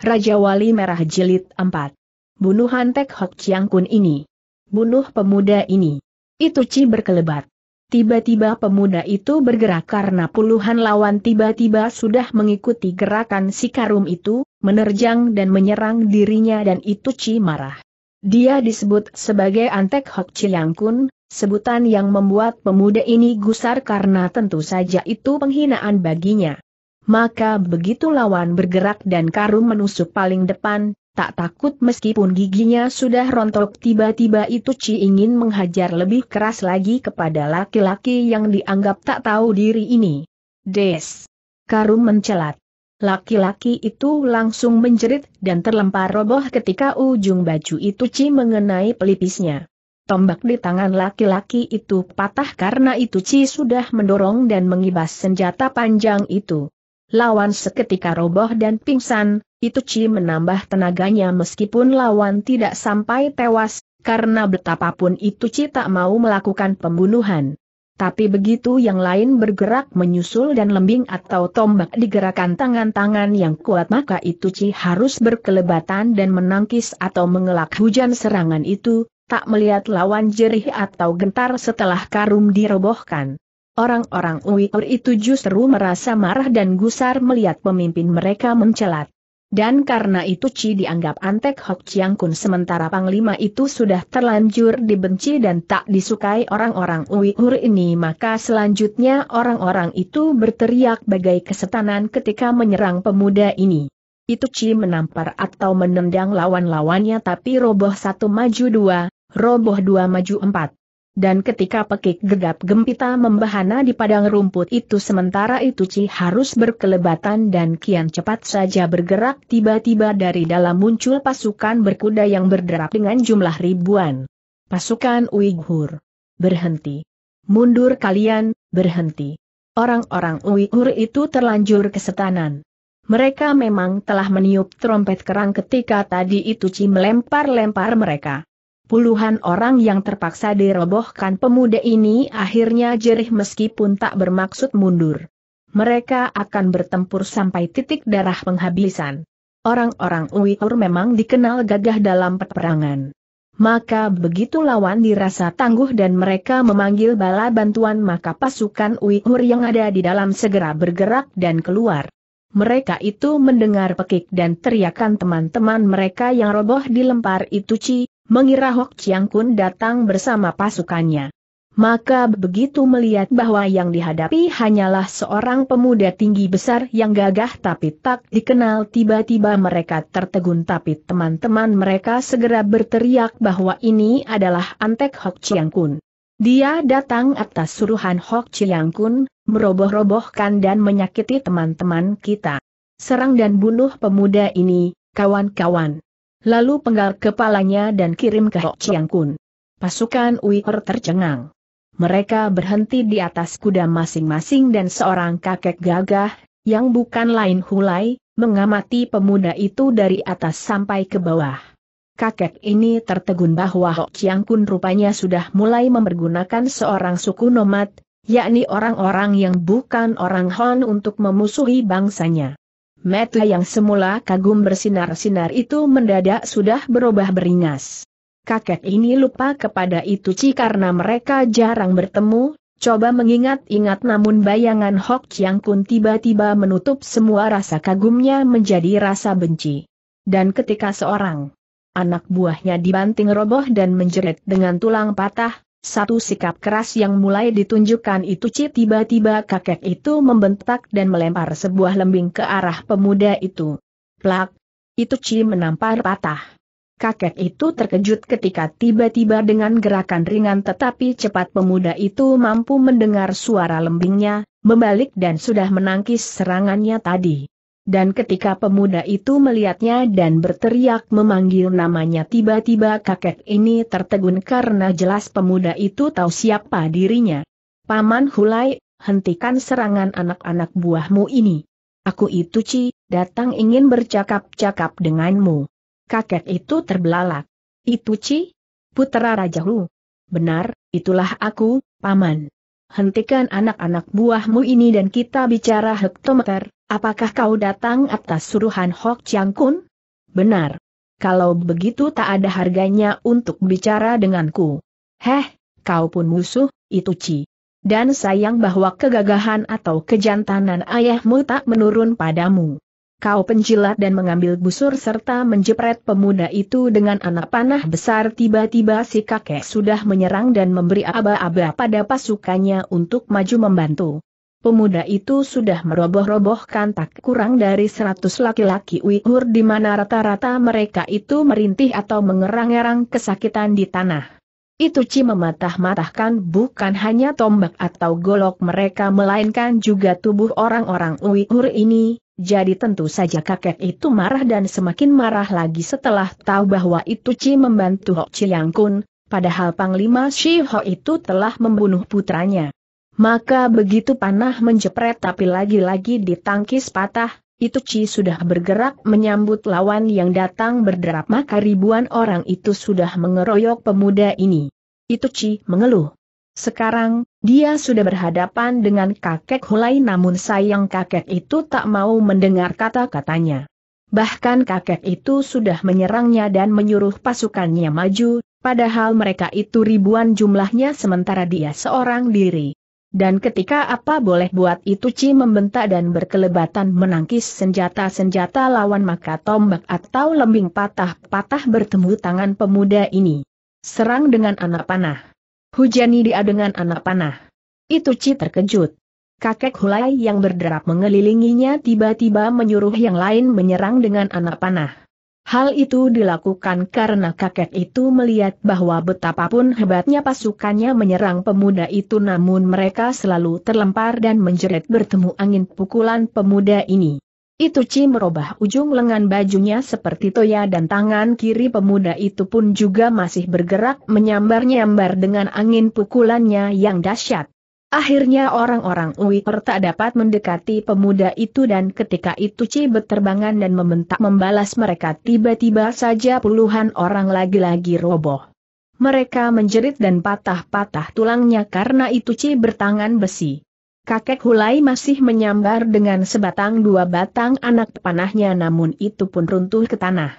Raja Wali Merah Jilid 4. Bunuhan Tek Hok Chiang Kun ini. Bunuh pemuda ini. Itu Ci berkelebat. Tiba-tiba pemuda itu bergerak karena puluhan lawan tiba-tiba sudah mengikuti gerakan si karum itu, menerjang dan menyerang dirinya dan itu Ci marah. Dia disebut sebagai Antek Hok Chiang Kun, sebutan yang membuat pemuda ini gusar karena tentu saja itu penghinaan baginya maka begitu lawan bergerak dan karung menusuk paling depan, tak takut meskipun giginya sudah rontok tiba-tiba itu Ci ingin menghajar lebih keras lagi kepada laki-laki yang dianggap tak tahu diri ini. Des. Karum mencelat. Laki-laki itu langsung menjerit dan terlempar roboh ketika ujung baju itu Ci mengenai pelipisnya. Tombak di tangan laki-laki itu patah karena itu Ci sudah mendorong dan mengibas senjata panjang itu lawan seketika roboh dan pingsan, itu Ci menambah tenaganya meskipun lawan tidak sampai tewas, karena betapapun itu Ci tak mau melakukan pembunuhan. Tapi begitu yang lain bergerak menyusul dan lembing atau tombak digerakkan tangan-tangan yang kuat maka itu Ci harus berkelebatan dan menangkis atau mengelak hujan serangan itu, tak melihat lawan jerih atau gentar setelah karum dirobohkan. Orang-orang Uighur itu justru merasa marah dan gusar melihat pemimpin mereka mencelat. Dan karena itu Ci dianggap antek Hok Chiang Kun sementara Panglima itu sudah terlanjur dibenci dan tak disukai orang-orang Uighur ini maka selanjutnya orang-orang itu berteriak bagai kesetanan ketika menyerang pemuda ini. Itu Ci menampar atau menendang lawan-lawannya tapi roboh satu maju dua, roboh dua maju empat dan ketika pekik gegap gempita membahana di padang rumput itu sementara itu Ci harus berkelebatan dan kian cepat saja bergerak tiba-tiba dari dalam muncul pasukan berkuda yang berderap dengan jumlah ribuan. Pasukan Uighur. Berhenti. Mundur kalian, berhenti. Orang-orang Uighur itu terlanjur kesetanan. Mereka memang telah meniup trompet kerang ketika tadi itu Ci melempar-lempar mereka. Puluhan orang yang terpaksa dirobohkan pemuda ini akhirnya jerih meskipun tak bermaksud mundur. Mereka akan bertempur sampai titik darah penghabisan. Orang-orang Uyghur memang dikenal gagah dalam peperangan. Maka begitu lawan dirasa tangguh dan mereka memanggil bala bantuan maka pasukan Uyghur yang ada di dalam segera bergerak dan keluar. Mereka itu mendengar pekik dan teriakan teman-teman mereka yang roboh dilempar itu Ci, mengira Hok Chiang Kun datang bersama pasukannya. Maka begitu melihat bahwa yang dihadapi hanyalah seorang pemuda tinggi besar yang gagah tapi tak dikenal tiba-tiba mereka tertegun tapi teman-teman mereka segera berteriak bahwa ini adalah Antek Hok Chiang Kun. Dia datang atas suruhan Hok Chiang Kun, meroboh-robohkan dan menyakiti teman-teman kita. Serang dan bunuh pemuda ini, kawan-kawan. Lalu penggal kepalanya dan kirim ke Hok Chiang Kun. Pasukan Uighur tercengang. Mereka berhenti di atas kuda masing-masing dan seorang kakek gagah, yang bukan lain Hulai, mengamati pemuda itu dari atas sampai ke bawah. Kakek ini tertegun bahwa Hok Chiang Kun rupanya sudah mulai mempergunakan seorang suku nomad, yakni orang-orang yang bukan orang Hon untuk memusuhi bangsanya. Mata yang semula kagum bersinar-sinar itu mendadak sudah berubah beringas. Kakek ini lupa kepada itu Ci karena mereka jarang bertemu, coba mengingat-ingat namun bayangan Hok Chiang Kun tiba-tiba menutup semua rasa kagumnya menjadi rasa benci. Dan ketika seorang anak buahnya dibanting roboh dan menjerit dengan tulang patah, satu sikap keras yang mulai ditunjukkan itu Ci tiba-tiba kakek itu membentak dan melempar sebuah lembing ke arah pemuda itu. Plak! Itu Ci menampar patah. Kakek itu terkejut ketika tiba-tiba dengan gerakan ringan tetapi cepat pemuda itu mampu mendengar suara lembingnya, membalik dan sudah menangkis serangannya tadi. Dan ketika pemuda itu melihatnya dan berteriak memanggil namanya tiba-tiba kakek ini tertegun karena jelas pemuda itu tahu siapa dirinya. Paman Hulai, hentikan serangan anak-anak buahmu ini. Aku itu Ci, datang ingin bercakap-cakap denganmu. Kakek itu terbelalak. Itu Ci? Putera Raja Hu. Benar, itulah aku, Paman hentikan anak-anak buahmu ini dan kita bicara hektometer, apakah kau datang atas suruhan Hok Chiang Kun? Benar. Kalau begitu tak ada harganya untuk bicara denganku. Heh, kau pun musuh, itu Ci. Dan sayang bahwa kegagahan atau kejantanan ayahmu tak menurun padamu kau penjilat dan mengambil busur serta menjepret pemuda itu dengan anak panah besar tiba-tiba si kakek sudah menyerang dan memberi aba-aba pada pasukannya untuk maju membantu. Pemuda itu sudah meroboh-robohkan tak kurang dari seratus laki-laki Uyghur di mana rata-rata mereka itu merintih atau mengerang-erang kesakitan di tanah. Itu Ci mematah-matahkan bukan hanya tombak atau golok mereka melainkan juga tubuh orang-orang Uyghur ini, jadi tentu saja kakek itu marah dan semakin marah lagi setelah tahu bahwa itu Ci membantu Hok Chiang Kun, padahal Panglima Shi Ho itu telah membunuh putranya. Maka begitu panah menjepret tapi lagi-lagi ditangkis patah, itu Ci sudah bergerak menyambut lawan yang datang berderap maka ribuan orang itu sudah mengeroyok pemuda ini. Itu Ci mengeluh. Sekarang, dia sudah berhadapan dengan kakek Hulai namun sayang kakek itu tak mau mendengar kata-katanya. Bahkan kakek itu sudah menyerangnya dan menyuruh pasukannya maju, padahal mereka itu ribuan jumlahnya sementara dia seorang diri. Dan ketika apa boleh buat itu Ci membentak dan berkelebatan menangkis senjata-senjata lawan maka tombak atau lembing patah-patah bertemu tangan pemuda ini. Serang dengan anak panah. Hujani dia dengan anak panah. Itu Ci terkejut. Kakek Hulai yang berderap mengelilinginya tiba-tiba menyuruh yang lain menyerang dengan anak panah. Hal itu dilakukan karena kakek itu melihat bahwa betapapun hebatnya pasukannya menyerang pemuda itu namun mereka selalu terlempar dan menjerit bertemu angin pukulan pemuda ini. Itu Chi merubah ujung lengan bajunya seperti toya dan tangan kiri pemuda itu pun juga masih bergerak menyambar-nyambar dengan angin pukulannya yang dahsyat. Akhirnya orang-orang Ui tak dapat mendekati pemuda itu dan ketika itu Ci berterbangan dan membentak membalas mereka tiba-tiba saja puluhan orang lagi-lagi roboh. Mereka menjerit dan patah-patah tulangnya karena itu Ci bertangan besi. Kakek Hulai masih menyambar dengan sebatang dua batang anak panahnya namun itu pun runtuh ke tanah.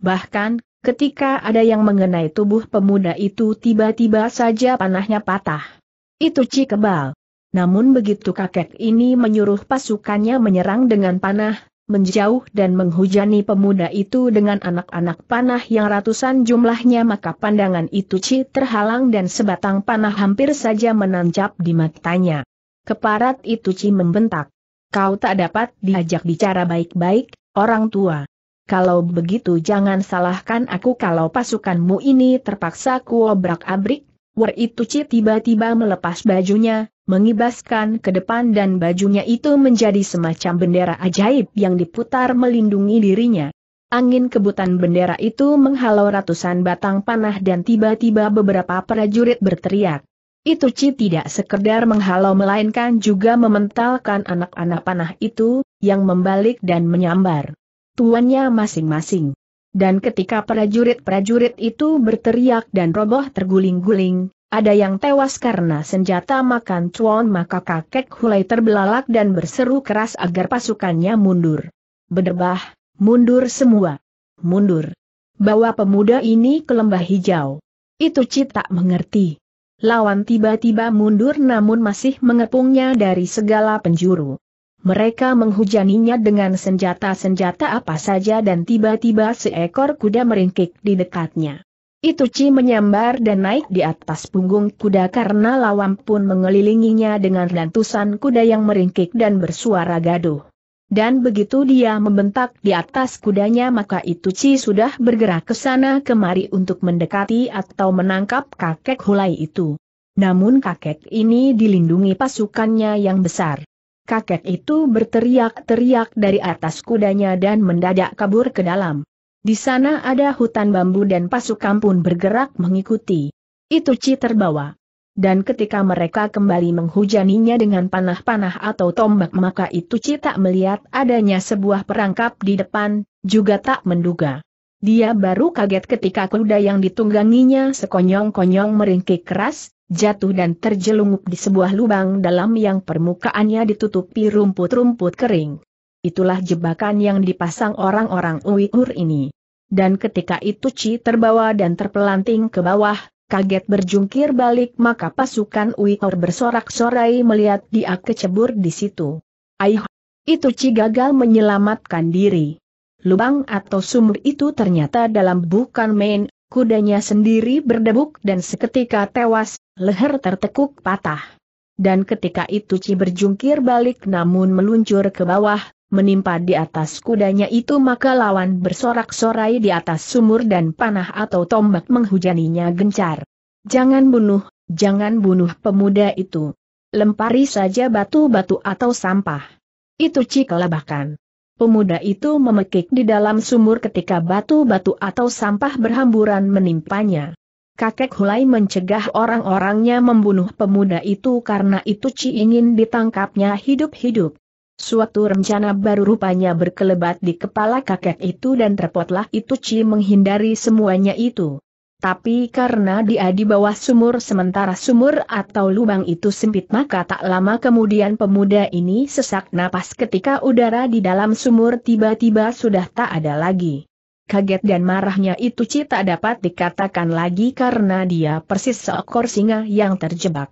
Bahkan, ketika ada yang mengenai tubuh pemuda itu tiba-tiba saja panahnya patah. Itu Ci Kebal. Namun begitu kakek ini menyuruh pasukannya menyerang dengan panah, menjauh dan menghujani pemuda itu dengan anak-anak panah yang ratusan jumlahnya maka pandangan itu Ci terhalang dan sebatang panah hampir saja menancap di matanya. Keparat itu Ci membentak. Kau tak dapat diajak bicara baik-baik, orang tua. Kalau begitu jangan salahkan aku kalau pasukanmu ini terpaksa kuobrak-abrik. War itu Ci tiba-tiba melepas bajunya, mengibaskan ke depan dan bajunya itu menjadi semacam bendera ajaib yang diputar melindungi dirinya. Angin kebutan bendera itu menghalau ratusan batang panah dan tiba-tiba beberapa prajurit berteriak. Itu Ci tidak sekedar menghalau melainkan juga mementalkan anak-anak panah itu, yang membalik dan menyambar. Tuannya masing-masing. Dan ketika prajurit-prajurit itu berteriak dan roboh terguling-guling, ada yang tewas karena senjata makan cuan maka kakek Hulai terbelalak dan berseru keras agar pasukannya mundur. Berdebah, mundur semua. Mundur. Bawa pemuda ini ke lembah hijau. Itu Ci tak mengerti lawan tiba-tiba mundur namun masih mengepungnya dari segala penjuru. Mereka menghujaninya dengan senjata-senjata apa saja dan tiba-tiba seekor kuda meringkik di dekatnya. Ituci menyambar dan naik di atas punggung kuda karena lawan pun mengelilinginya dengan lantusan kuda yang meringkik dan bersuara gaduh. Dan begitu dia membentak di atas kudanya maka itu sudah bergerak ke sana kemari untuk mendekati atau menangkap kakek hulai itu. Namun kakek ini dilindungi pasukannya yang besar. Kakek itu berteriak-teriak dari atas kudanya dan mendadak kabur ke dalam. Di sana ada hutan bambu dan pasukan pun bergerak mengikuti. Itu terbawa dan ketika mereka kembali menghujaninya dengan panah-panah atau tombak maka itu Cita melihat adanya sebuah perangkap di depan, juga tak menduga. Dia baru kaget ketika kuda yang ditungganginya sekonyong-konyong meringkik keras, jatuh dan terjelungup di sebuah lubang dalam yang permukaannya ditutupi rumput-rumput kering. Itulah jebakan yang dipasang orang-orang Uighur ini. Dan ketika itu Ci terbawa dan terpelanting ke bawah, kaget berjungkir balik maka pasukan Uitor bersorak-sorai melihat dia kecebur di situ. Aih, itu Ci gagal menyelamatkan diri. Lubang atau sumur itu ternyata dalam bukan main, kudanya sendiri berdebuk dan seketika tewas, leher tertekuk patah. Dan ketika itu Ci berjungkir balik namun meluncur ke bawah, menimpa di atas kudanya itu maka lawan bersorak-sorai di atas sumur dan panah atau tombak menghujaninya gencar. Jangan bunuh, jangan bunuh pemuda itu. Lempari saja batu-batu atau sampah. Itu cikelabakan. Pemuda itu memekik di dalam sumur ketika batu-batu atau sampah berhamburan menimpanya. Kakek Hulai mencegah orang-orangnya membunuh pemuda itu karena itu Ci ingin ditangkapnya hidup-hidup. Suatu rencana baru rupanya berkelebat di kepala kakek itu dan terpotlah itu Ci menghindari semuanya itu. Tapi karena dia di bawah sumur sementara sumur atau lubang itu sempit maka tak lama kemudian pemuda ini sesak napas ketika udara di dalam sumur tiba-tiba sudah tak ada lagi. Kaget dan marahnya itu Ci tak dapat dikatakan lagi karena dia persis seekor singa yang terjebak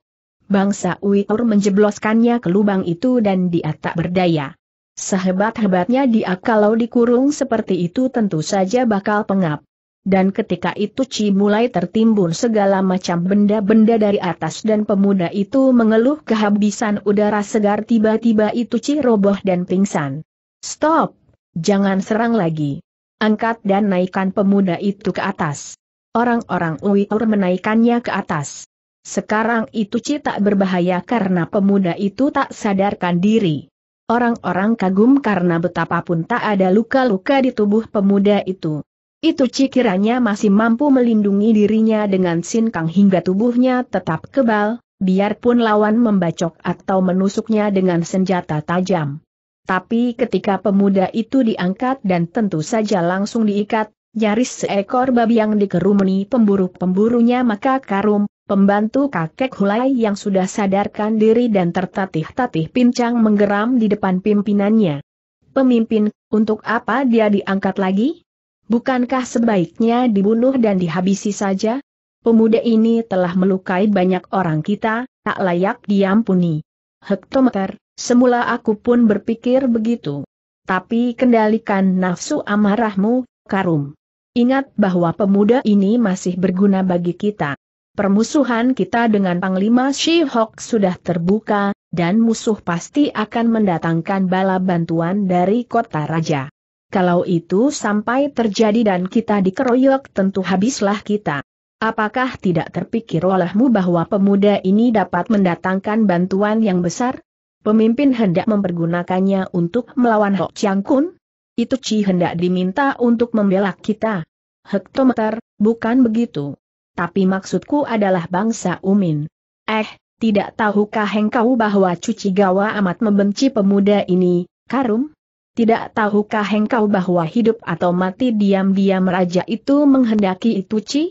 bangsa Uitur menjebloskannya ke lubang itu dan dia tak berdaya. Sehebat-hebatnya dia kalau dikurung seperti itu tentu saja bakal pengap. Dan ketika itu Ci mulai tertimbun segala macam benda-benda dari atas dan pemuda itu mengeluh kehabisan udara segar tiba-tiba itu Ci roboh dan pingsan. Stop! Jangan serang lagi. Angkat dan naikkan pemuda itu ke atas. Orang-orang Uitur menaikannya ke atas. Sekarang itu Ci tak berbahaya karena pemuda itu tak sadarkan diri. Orang-orang kagum karena betapapun tak ada luka-luka di tubuh pemuda itu. Itu Ci kiranya masih mampu melindungi dirinya dengan sinkang hingga tubuhnya tetap kebal, biarpun lawan membacok atau menusuknya dengan senjata tajam. Tapi ketika pemuda itu diangkat dan tentu saja langsung diikat, nyaris seekor babi yang dikerumuni pemburu-pemburunya maka Karum, Pembantu kakek Hulai yang sudah sadarkan diri dan tertatih-tatih pincang menggeram di depan pimpinannya. Pemimpin, untuk apa dia diangkat lagi? Bukankah sebaiknya dibunuh dan dihabisi saja? Pemuda ini telah melukai banyak orang kita, tak layak diampuni. Hektometer, semula aku pun berpikir begitu. Tapi kendalikan nafsu amarahmu, Karum. Ingat bahwa pemuda ini masih berguna bagi kita permusuhan kita dengan Panglima Shi sudah terbuka, dan musuh pasti akan mendatangkan bala bantuan dari kota raja. Kalau itu sampai terjadi dan kita dikeroyok tentu habislah kita. Apakah tidak terpikir olehmu bahwa pemuda ini dapat mendatangkan bantuan yang besar? Pemimpin hendak mempergunakannya untuk melawan Hok Chiang Kun? Itu Chi hendak diminta untuk membela kita. Hektometer, bukan begitu tapi maksudku adalah bangsa Umin. Eh, tidak tahukah engkau bahwa Cuci Gawa amat membenci pemuda ini, Karum? Tidak tahukah engkau bahwa hidup atau mati diam-diam raja itu menghendaki itu Ci?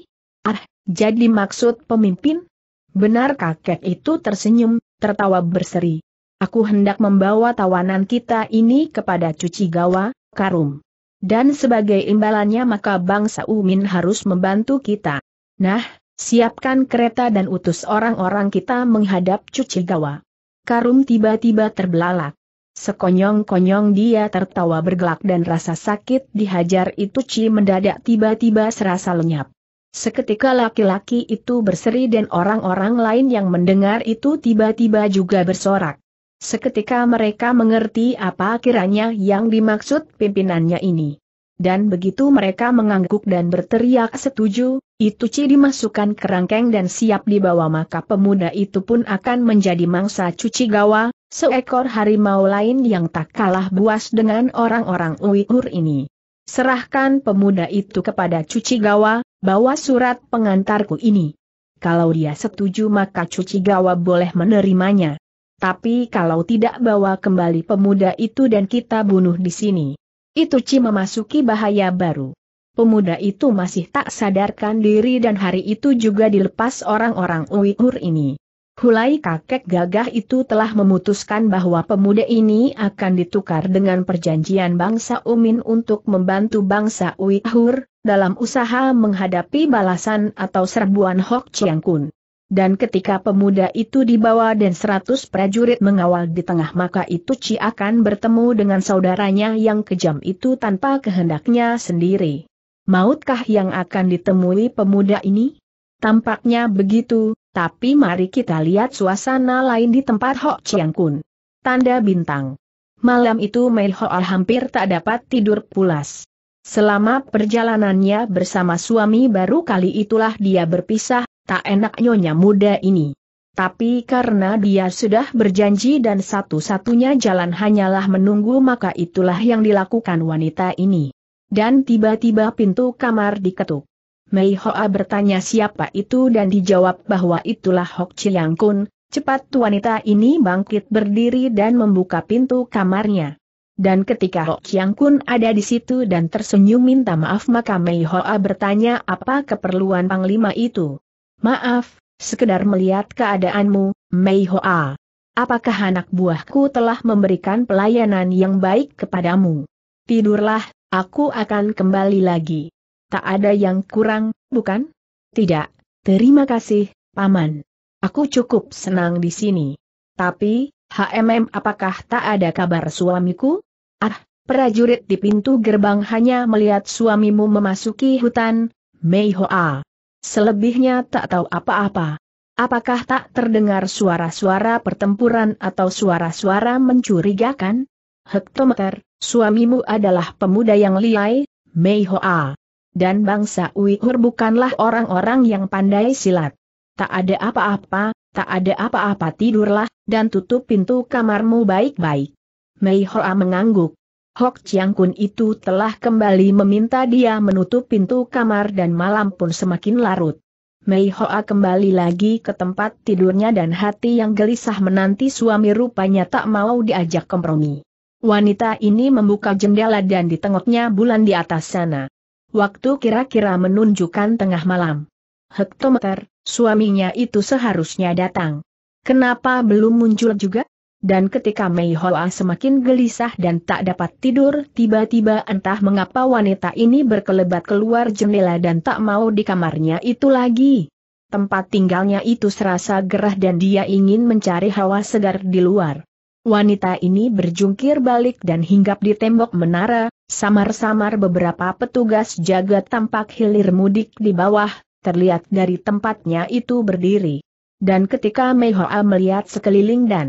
Ah, jadi maksud pemimpin? Benar kakek itu tersenyum, tertawa berseri. Aku hendak membawa tawanan kita ini kepada Cuci Gawa, Karum. Dan sebagai imbalannya maka bangsa Umin harus membantu kita. Nah, siapkan kereta dan utus orang-orang kita menghadap cuci gawa. Karum tiba-tiba terbelalak. Sekonyong-konyong dia tertawa bergelak dan rasa sakit dihajar itu Ci mendadak tiba-tiba serasa lenyap. Seketika laki-laki itu berseri dan orang-orang lain yang mendengar itu tiba-tiba juga bersorak. Seketika mereka mengerti apa kiranya yang dimaksud pimpinannya ini dan begitu mereka mengangguk dan berteriak setuju, itu dimasukkan ke rangkeng dan siap dibawa maka pemuda itu pun akan menjadi mangsa cuci gawa, seekor harimau lain yang tak kalah buas dengan orang-orang Uyghur ini. Serahkan pemuda itu kepada cuci gawa, bawa surat pengantarku ini. Kalau dia setuju maka cuci gawa boleh menerimanya. Tapi kalau tidak bawa kembali pemuda itu dan kita bunuh di sini. Itu Ci memasuki bahaya baru. Pemuda itu masih tak sadarkan diri dan hari itu juga dilepas orang-orang Uighur ini. Hulai kakek gagah itu telah memutuskan bahwa pemuda ini akan ditukar dengan perjanjian bangsa Umin untuk membantu bangsa Uighur, dalam usaha menghadapi balasan atau serbuan Hok Chiang Kun. Dan ketika pemuda itu dibawa dan seratus prajurit mengawal di tengah maka itu Ci akan bertemu dengan saudaranya yang kejam itu tanpa kehendaknya sendiri. Mautkah yang akan ditemui pemuda ini? Tampaknya begitu, tapi mari kita lihat suasana lain di tempat Ho Chiang Kun. Tanda bintang. Malam itu Mei Al hampir tak dapat tidur pulas. Selama perjalanannya bersama suami baru kali itulah dia berpisah Tak enak nyonya muda ini. Tapi karena dia sudah berjanji dan satu-satunya jalan hanyalah menunggu maka itulah yang dilakukan wanita ini. Dan tiba-tiba pintu kamar diketuk. Mei Hoa bertanya siapa itu dan dijawab bahwa itulah Hok Chiang Kun, cepat wanita ini bangkit berdiri dan membuka pintu kamarnya. Dan ketika Hok Chiang Kun ada di situ dan tersenyum minta maaf maka Mei Hoa bertanya apa keperluan Panglima itu. Maaf, sekedar melihat keadaanmu, Mei Hoa. Apakah anak buahku telah memberikan pelayanan yang baik kepadamu? Tidurlah, aku akan kembali lagi. Tak ada yang kurang, bukan? Tidak, terima kasih, Paman. Aku cukup senang di sini. Tapi, HMM apakah tak ada kabar suamiku? Ah, prajurit di pintu gerbang hanya melihat suamimu memasuki hutan, Mei Hoa selebihnya tak tahu apa-apa. Apakah tak terdengar suara-suara pertempuran atau suara-suara mencurigakan? Hektometer, suamimu adalah pemuda yang liai, Mei Hoa. Dan bangsa Uyghur bukanlah orang-orang yang pandai silat. Tak ada apa-apa, tak ada apa-apa tidurlah, dan tutup pintu kamarmu baik-baik. Mei Hoa mengangguk. Hok Chiang Kun itu telah kembali meminta dia menutup pintu kamar dan malam pun semakin larut. Mei Hoa kembali lagi ke tempat tidurnya dan hati yang gelisah menanti suami rupanya tak mau diajak kompromi. Wanita ini membuka jendela dan ditengoknya bulan di atas sana. Waktu kira-kira menunjukkan tengah malam. Hektometer, suaminya itu seharusnya datang. Kenapa belum muncul juga? dan ketika Mei Hoa semakin gelisah dan tak dapat tidur, tiba-tiba entah mengapa wanita ini berkelebat keluar jendela dan tak mau di kamarnya itu lagi. Tempat tinggalnya itu serasa gerah dan dia ingin mencari hawa segar di luar. Wanita ini berjungkir balik dan hinggap di tembok menara, samar-samar beberapa petugas jaga tampak hilir mudik di bawah, terlihat dari tempatnya itu berdiri. Dan ketika Mei Hoa melihat sekeliling dan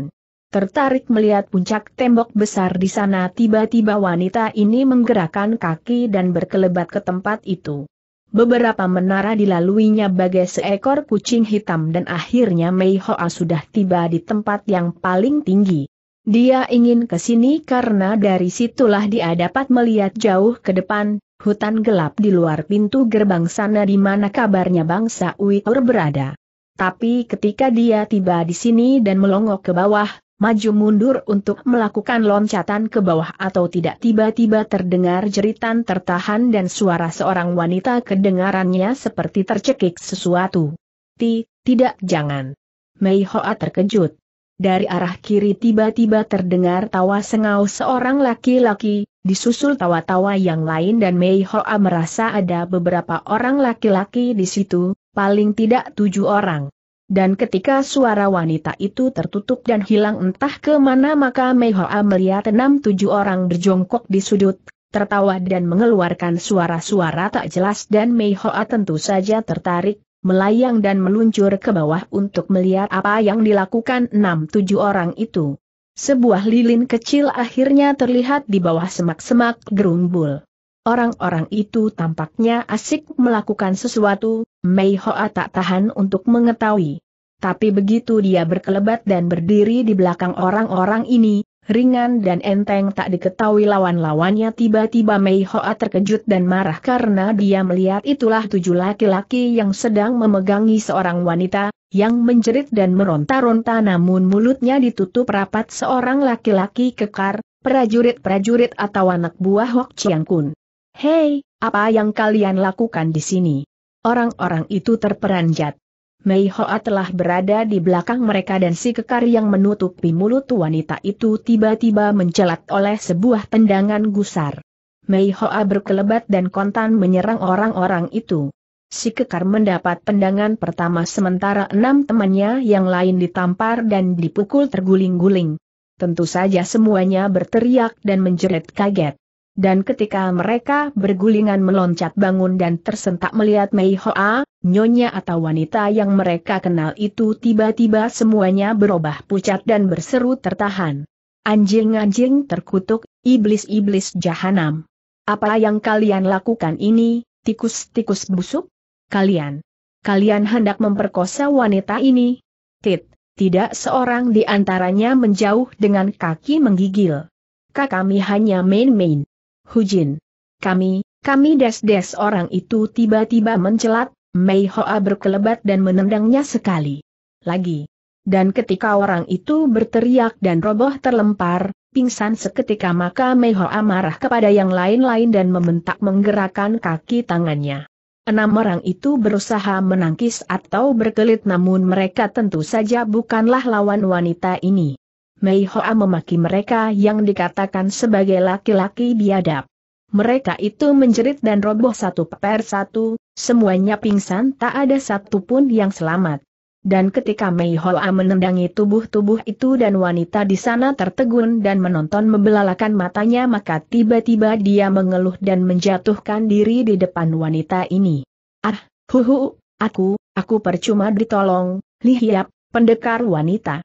tertarik melihat puncak tembok besar di sana tiba-tiba wanita ini menggerakkan kaki dan berkelebat ke tempat itu. Beberapa menara dilaluinya bagai seekor kucing hitam dan akhirnya Mei Hoa sudah tiba di tempat yang paling tinggi. Dia ingin ke sini karena dari situlah dia dapat melihat jauh ke depan, hutan gelap di luar pintu gerbang sana di mana kabarnya bangsa Uyghur berada. Tapi ketika dia tiba di sini dan melongok ke bawah, maju mundur untuk melakukan loncatan ke bawah atau tidak tiba-tiba terdengar jeritan tertahan dan suara seorang wanita kedengarannya seperti tercekik sesuatu. Ti, tidak jangan. Mei Hoa terkejut. Dari arah kiri tiba-tiba terdengar tawa sengau seorang laki-laki, disusul tawa-tawa yang lain dan Mei Hoa merasa ada beberapa orang laki-laki di situ, paling tidak tujuh orang. Dan ketika suara wanita itu tertutup dan hilang entah kemana, maka Mei Hoa melihat enam tujuh orang berjongkok di sudut, tertawa dan mengeluarkan suara-suara tak jelas dan Mei Hoa tentu saja tertarik, melayang dan meluncur ke bawah untuk melihat apa yang dilakukan enam tujuh orang itu. Sebuah lilin kecil akhirnya terlihat di bawah semak-semak gerumbul. Orang-orang itu tampaknya asik melakukan sesuatu, Mei Hoa tak tahan untuk mengetahui. Tapi begitu dia berkelebat dan berdiri di belakang orang-orang ini, ringan dan enteng tak diketahui lawan-lawannya tiba-tiba Mei Hoa terkejut dan marah karena dia melihat itulah tujuh laki-laki yang sedang memegangi seorang wanita, yang menjerit dan meronta-ronta namun mulutnya ditutup rapat seorang laki-laki kekar, prajurit-prajurit atau anak buah Hok Chiang Kun. Hei, apa yang kalian lakukan di sini? Orang-orang itu terperanjat. Mei Hoa telah berada di belakang mereka dan si kekar yang menutupi mulut wanita itu tiba-tiba mencelat oleh sebuah tendangan gusar. Mei Hoa berkelebat dan kontan menyerang orang-orang itu. Si kekar mendapat tendangan pertama sementara enam temannya yang lain ditampar dan dipukul terguling-guling. Tentu saja semuanya berteriak dan menjerit kaget. Dan ketika mereka bergulingan meloncat bangun dan tersentak melihat Mei Hoa, nyonya atau wanita yang mereka kenal itu tiba-tiba semuanya berubah pucat dan berseru tertahan. Anjing-anjing terkutuk, iblis-iblis jahanam. Apa yang kalian lakukan ini, tikus-tikus busuk? Kalian, kalian hendak memperkosa wanita ini? Tit, tidak seorang di antaranya menjauh dengan kaki menggigil. Kak kami hanya main-main. Hujin. Kami, kami des-des orang itu tiba-tiba mencelat, Mei Hoa berkelebat dan menendangnya sekali. Lagi. Dan ketika orang itu berteriak dan roboh terlempar, pingsan seketika maka Mei Hoa marah kepada yang lain-lain dan membentak menggerakkan kaki tangannya. Enam orang itu berusaha menangkis atau berkelit namun mereka tentu saja bukanlah lawan wanita ini. Mei Hoa memaki mereka yang dikatakan sebagai laki-laki biadab. Mereka itu menjerit dan roboh satu per satu, semuanya pingsan tak ada satupun yang selamat. Dan ketika Mei Hoa menendangi tubuh-tubuh itu dan wanita di sana tertegun dan menonton membelalakan matanya maka tiba-tiba dia mengeluh dan menjatuhkan diri di depan wanita ini. Ah, huhu, aku, aku percuma ditolong, lihiap, pendekar wanita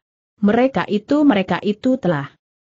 mereka itu mereka itu telah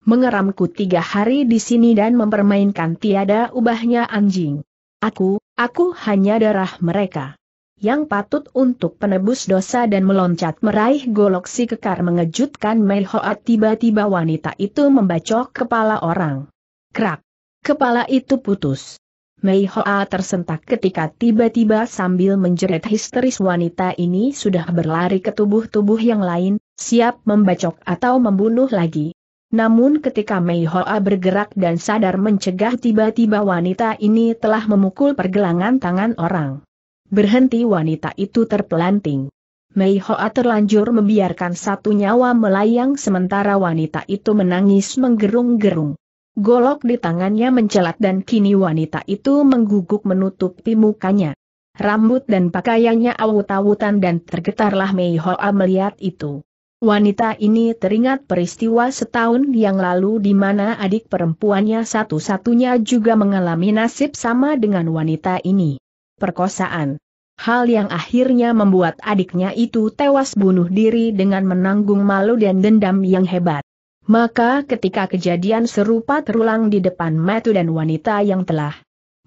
mengeramku tiga hari di sini dan mempermainkan tiada ubahnya anjing. Aku, aku hanya darah mereka. Yang patut untuk penebus dosa dan meloncat meraih golok si kekar mengejutkan Melhoat tiba-tiba wanita itu membacok kepala orang. Krak! Kepala itu putus. Mei Hoa tersentak ketika tiba-tiba sambil menjerit histeris wanita ini sudah berlari ke tubuh-tubuh yang lain, siap membacok atau membunuh lagi. Namun ketika Mei Hoa bergerak dan sadar mencegah tiba-tiba wanita ini telah memukul pergelangan tangan orang. Berhenti wanita itu terpelanting. Mei Hoa terlanjur membiarkan satu nyawa melayang sementara wanita itu menangis menggerung-gerung. Golok di tangannya mencelat dan kini wanita itu mengguguk menutupi mukanya. Rambut dan pakaiannya awut-awutan dan tergetarlah Mei Hoa melihat itu. Wanita ini teringat peristiwa setahun yang lalu di mana adik perempuannya satu-satunya juga mengalami nasib sama dengan wanita ini. Perkosaan. Hal yang akhirnya membuat adiknya itu tewas bunuh diri dengan menanggung malu dan dendam yang hebat. Maka ketika kejadian serupa terulang di depan Matu dan wanita yang telah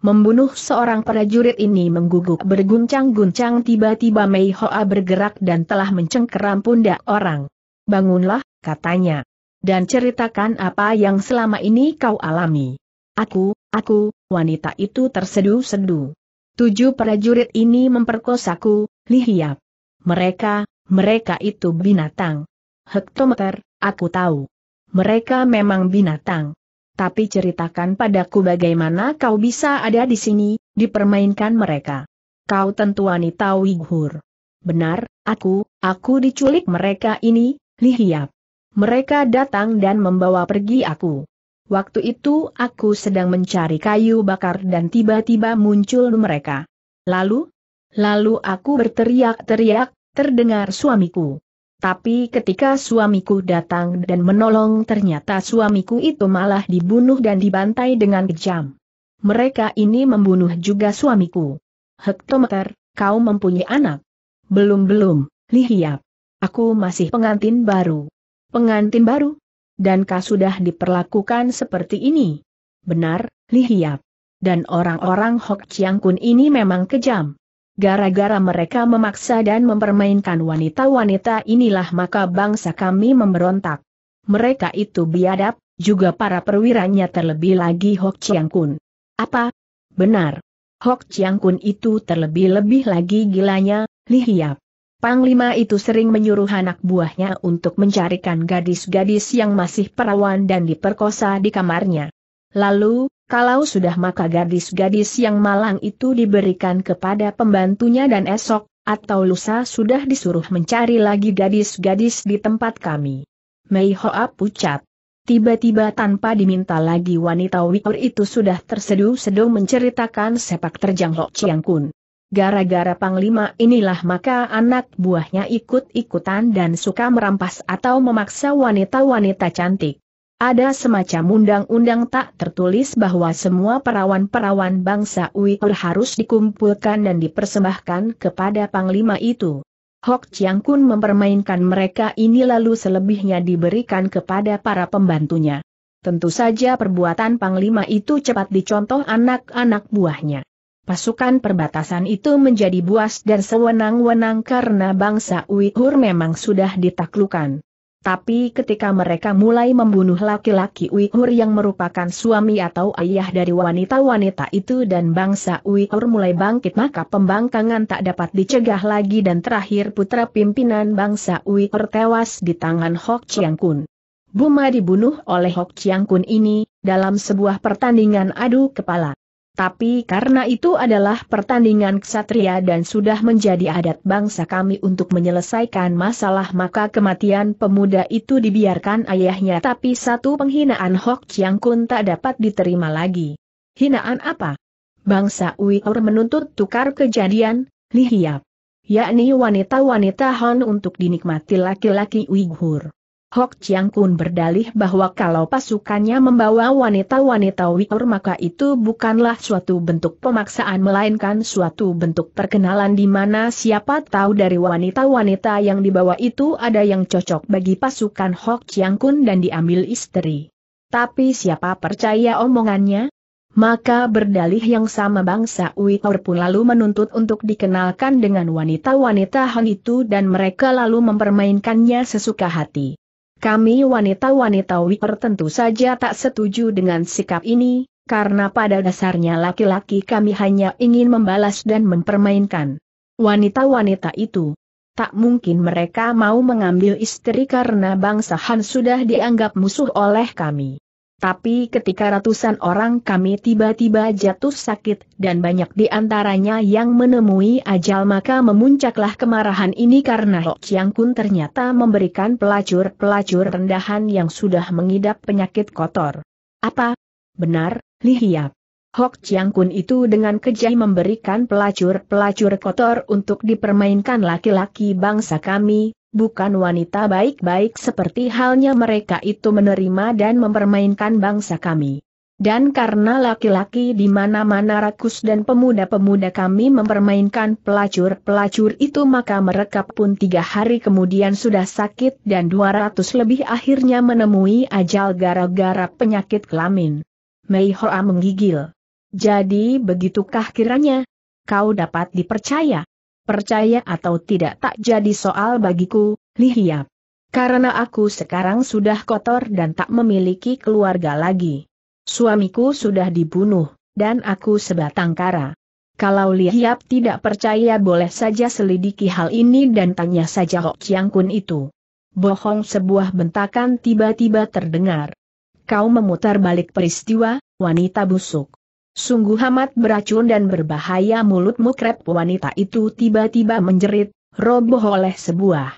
membunuh seorang prajurit ini mengguguk berguncang-guncang tiba-tiba Mei Hoa bergerak dan telah mencengkeram pundak orang. Bangunlah, katanya. Dan ceritakan apa yang selama ini kau alami. Aku, aku, wanita itu terseduh-seduh. Tujuh prajurit ini memperkosaku, lihiap. Mereka, mereka itu binatang. Hektometer, aku tahu. Mereka memang binatang. Tapi ceritakan padaku bagaimana kau bisa ada di sini, dipermainkan mereka. Kau tentu wanita Uyghur. Benar, aku, aku diculik mereka ini, lihiap. Mereka datang dan membawa pergi aku. Waktu itu aku sedang mencari kayu bakar dan tiba-tiba muncul mereka. Lalu? Lalu aku berteriak-teriak, terdengar suamiku. Tapi ketika suamiku datang dan menolong ternyata suamiku itu malah dibunuh dan dibantai dengan kejam. Mereka ini membunuh juga suamiku. Hektometer, kau mempunyai anak? Belum-belum, lihiap. Aku masih pengantin baru. Pengantin baru? Dan kau sudah diperlakukan seperti ini? Benar, lihiap. Dan orang-orang Hok Chiang Kun ini memang kejam. Gara-gara mereka memaksa dan mempermainkan wanita-wanita inilah maka bangsa kami memberontak. Mereka itu biadab, juga para perwiranya terlebih lagi Hok Chiang Kun. Apa? Benar. Hok Chiang Kun itu terlebih-lebih lagi gilanya, lihiap. Panglima itu sering menyuruh anak buahnya untuk mencarikan gadis-gadis yang masih perawan dan diperkosa di kamarnya. Lalu, kalau sudah maka gadis-gadis yang malang itu diberikan kepada pembantunya dan esok, atau lusa sudah disuruh mencari lagi gadis-gadis di tempat kami. Mei Hoa pucat. Tiba-tiba tanpa diminta lagi wanita wiper itu sudah terseduh-seduh menceritakan sepak terjang Ho Chiang Kun. Gara-gara panglima inilah maka anak buahnya ikut-ikutan dan suka merampas atau memaksa wanita-wanita cantik. Ada semacam undang-undang tak tertulis bahwa semua perawan-perawan bangsa Uyghur harus dikumpulkan dan dipersembahkan kepada Panglima itu. Hok Chiang Kun mempermainkan mereka ini lalu selebihnya diberikan kepada para pembantunya. Tentu saja perbuatan Panglima itu cepat dicontoh anak-anak buahnya. Pasukan perbatasan itu menjadi buas dan sewenang-wenang karena bangsa Uyghur memang sudah ditaklukan. Tapi ketika mereka mulai membunuh laki-laki Uighur yang merupakan suami atau ayah dari wanita-wanita itu dan bangsa Uighur mulai bangkit maka pembangkangan tak dapat dicegah lagi dan terakhir putra pimpinan bangsa Uighur tewas di tangan Hok Chiang Kun. Buma dibunuh oleh Hok Chiang Kun ini, dalam sebuah pertandingan adu kepala. Tapi karena itu adalah pertandingan ksatria dan sudah menjadi adat bangsa kami untuk menyelesaikan masalah maka kematian pemuda itu dibiarkan ayahnya tapi satu penghinaan Hok Chiang Kun tak dapat diterima lagi. Hinaan apa? Bangsa Uyghur menuntut tukar kejadian, lihiap. Yakni wanita-wanita Han untuk dinikmati laki-laki Uyghur. Hok Chiang Kun berdalih bahwa kalau pasukannya membawa wanita-wanita wikur maka itu bukanlah suatu bentuk pemaksaan melainkan suatu bentuk perkenalan di mana siapa tahu dari wanita-wanita yang dibawa itu ada yang cocok bagi pasukan Hok Chiang Kun dan diambil istri. Tapi siapa percaya omongannya? Maka berdalih yang sama bangsa Uyghur pun lalu menuntut untuk dikenalkan dengan wanita-wanita Han itu dan mereka lalu mempermainkannya sesuka hati. Kami wanita-wanita wiper tentu saja tak setuju dengan sikap ini, karena pada dasarnya laki-laki kami hanya ingin membalas dan mempermainkan wanita-wanita itu. Tak mungkin mereka mau mengambil istri karena bangsa Han sudah dianggap musuh oleh kami. Tapi ketika ratusan orang kami tiba-tiba jatuh sakit dan banyak di antaranya yang menemui ajal maka memuncaklah kemarahan ini karena Lok Chiang Kun ternyata memberikan pelacur-pelacur rendahan yang sudah mengidap penyakit kotor. Apa? Benar, Li Lihiap. Hok Chiang Kun itu dengan kejai memberikan pelacur-pelacur kotor untuk dipermainkan laki-laki bangsa kami, bukan wanita baik-baik seperti halnya mereka itu menerima dan mempermainkan bangsa kami. Dan karena laki-laki di mana-mana rakus dan pemuda-pemuda kami mempermainkan pelacur-pelacur itu maka mereka pun tiga hari kemudian sudah sakit dan 200 lebih akhirnya menemui ajal gara-gara penyakit kelamin. Mei Hoa menggigil. Jadi begitukah kiranya? Kau dapat dipercaya? Percaya atau tidak tak jadi soal bagiku, lihiap. Karena aku sekarang sudah kotor dan tak memiliki keluarga lagi. Suamiku sudah dibunuh, dan aku sebatang kara. Kalau Lihiap tidak percaya boleh saja selidiki hal ini dan tanya saja Hok Chiang Kun itu. Bohong sebuah bentakan tiba-tiba terdengar. Kau memutar balik peristiwa, wanita busuk. Sungguh amat beracun dan berbahaya mulut mukrep wanita itu tiba-tiba menjerit, roboh oleh sebuah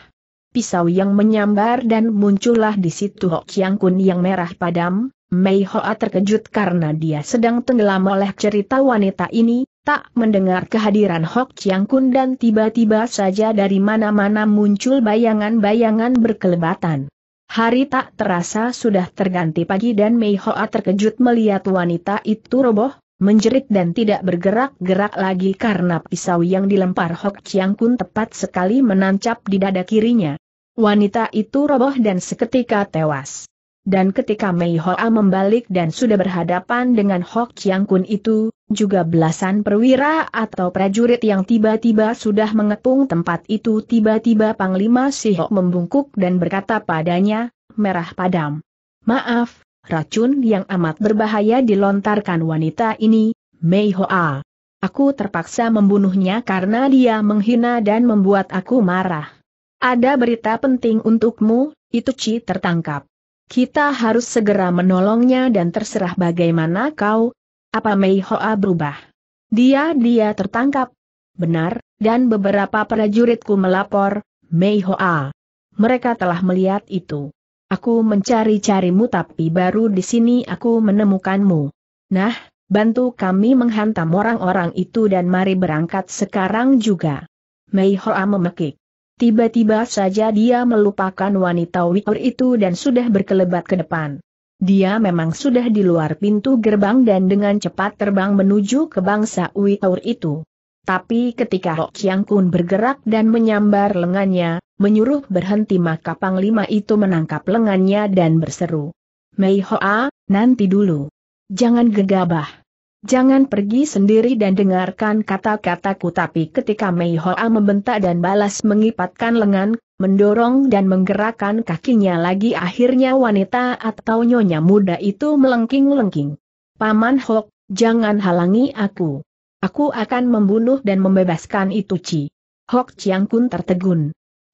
pisau yang menyambar dan muncullah di situ Hok Chiang Kun yang merah padam. Mei Hoa terkejut karena dia sedang tenggelam oleh cerita wanita ini, tak mendengar kehadiran Hok Chiang Kun dan tiba-tiba saja dari mana-mana muncul bayangan-bayangan berkelebatan. Hari tak terasa sudah terganti pagi dan Mei Hoa terkejut melihat wanita itu roboh, menjerit dan tidak bergerak-gerak lagi karena pisau yang dilempar Hok Chiang Kun tepat sekali menancap di dada kirinya. Wanita itu roboh dan seketika tewas. Dan ketika Mei Hoa membalik dan sudah berhadapan dengan Hok Chiang Kun itu, juga belasan perwira atau prajurit yang tiba-tiba sudah mengepung tempat itu tiba-tiba Panglima Si Sihok membungkuk dan berkata padanya, merah padam. Maaf, Racun yang amat berbahaya dilontarkan wanita ini, Mei Hoa. Aku terpaksa membunuhnya karena dia menghina dan membuat aku marah. Ada berita penting untukmu, itu Ci tertangkap. Kita harus segera menolongnya dan terserah bagaimana kau, apa Mei Hoa berubah. Dia-dia tertangkap. Benar, dan beberapa prajuritku melapor, Mei Hoa. Mereka telah melihat itu. Aku mencari-carimu tapi baru di sini aku menemukanmu. Nah, bantu kami menghantam orang-orang itu dan mari berangkat sekarang juga. Mei Hoa memekik. Tiba-tiba saja dia melupakan wanita wikur itu dan sudah berkelebat ke depan. Dia memang sudah di luar pintu gerbang dan dengan cepat terbang menuju ke bangsa Uitaur itu. Tapi ketika Hok Chiang Kun bergerak dan menyambar lengannya, menyuruh berhenti maka Panglima itu menangkap lengannya dan berseru. Mei Hoa, nanti dulu. Jangan gegabah. Jangan pergi sendiri dan dengarkan kata-kataku tapi ketika Mei Hoa membentak dan balas mengipatkan lengan, mendorong dan menggerakkan kakinya lagi akhirnya wanita atau nyonya muda itu melengking-lengking. Paman Hok, jangan halangi aku. Aku akan membunuh dan membebaskan itu Ci. Hok Chiang Kun tertegun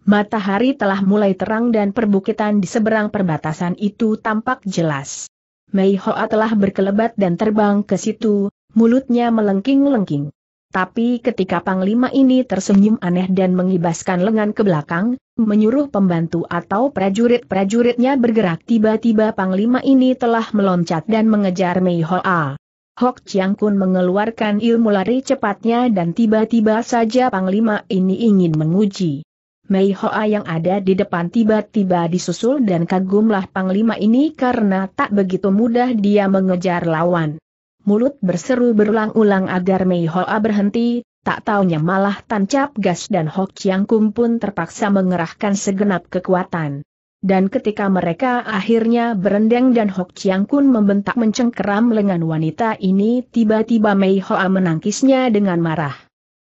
matahari telah mulai terang dan perbukitan di seberang perbatasan itu tampak jelas. Mei Hoa telah berkelebat dan terbang ke situ, mulutnya melengking-lengking. Tapi ketika Panglima ini tersenyum aneh dan mengibaskan lengan ke belakang, menyuruh pembantu atau prajurit-prajuritnya bergerak tiba-tiba Panglima ini telah meloncat dan mengejar Mei Hoa. Hok Chiang Kun mengeluarkan ilmu lari cepatnya dan tiba-tiba saja Panglima ini ingin menguji. Mei Hoa yang ada di depan tiba-tiba disusul dan kagumlah Panglima ini karena tak begitu mudah dia mengejar lawan. Mulut berseru berulang-ulang agar Mei Hoa berhenti, tak taunya malah tancap gas dan Hok Chiang Kum pun terpaksa mengerahkan segenap kekuatan. Dan ketika mereka akhirnya berendeng dan Hok Chiang Kun membentak mencengkeram lengan wanita ini tiba-tiba Mei Hoa menangkisnya dengan marah.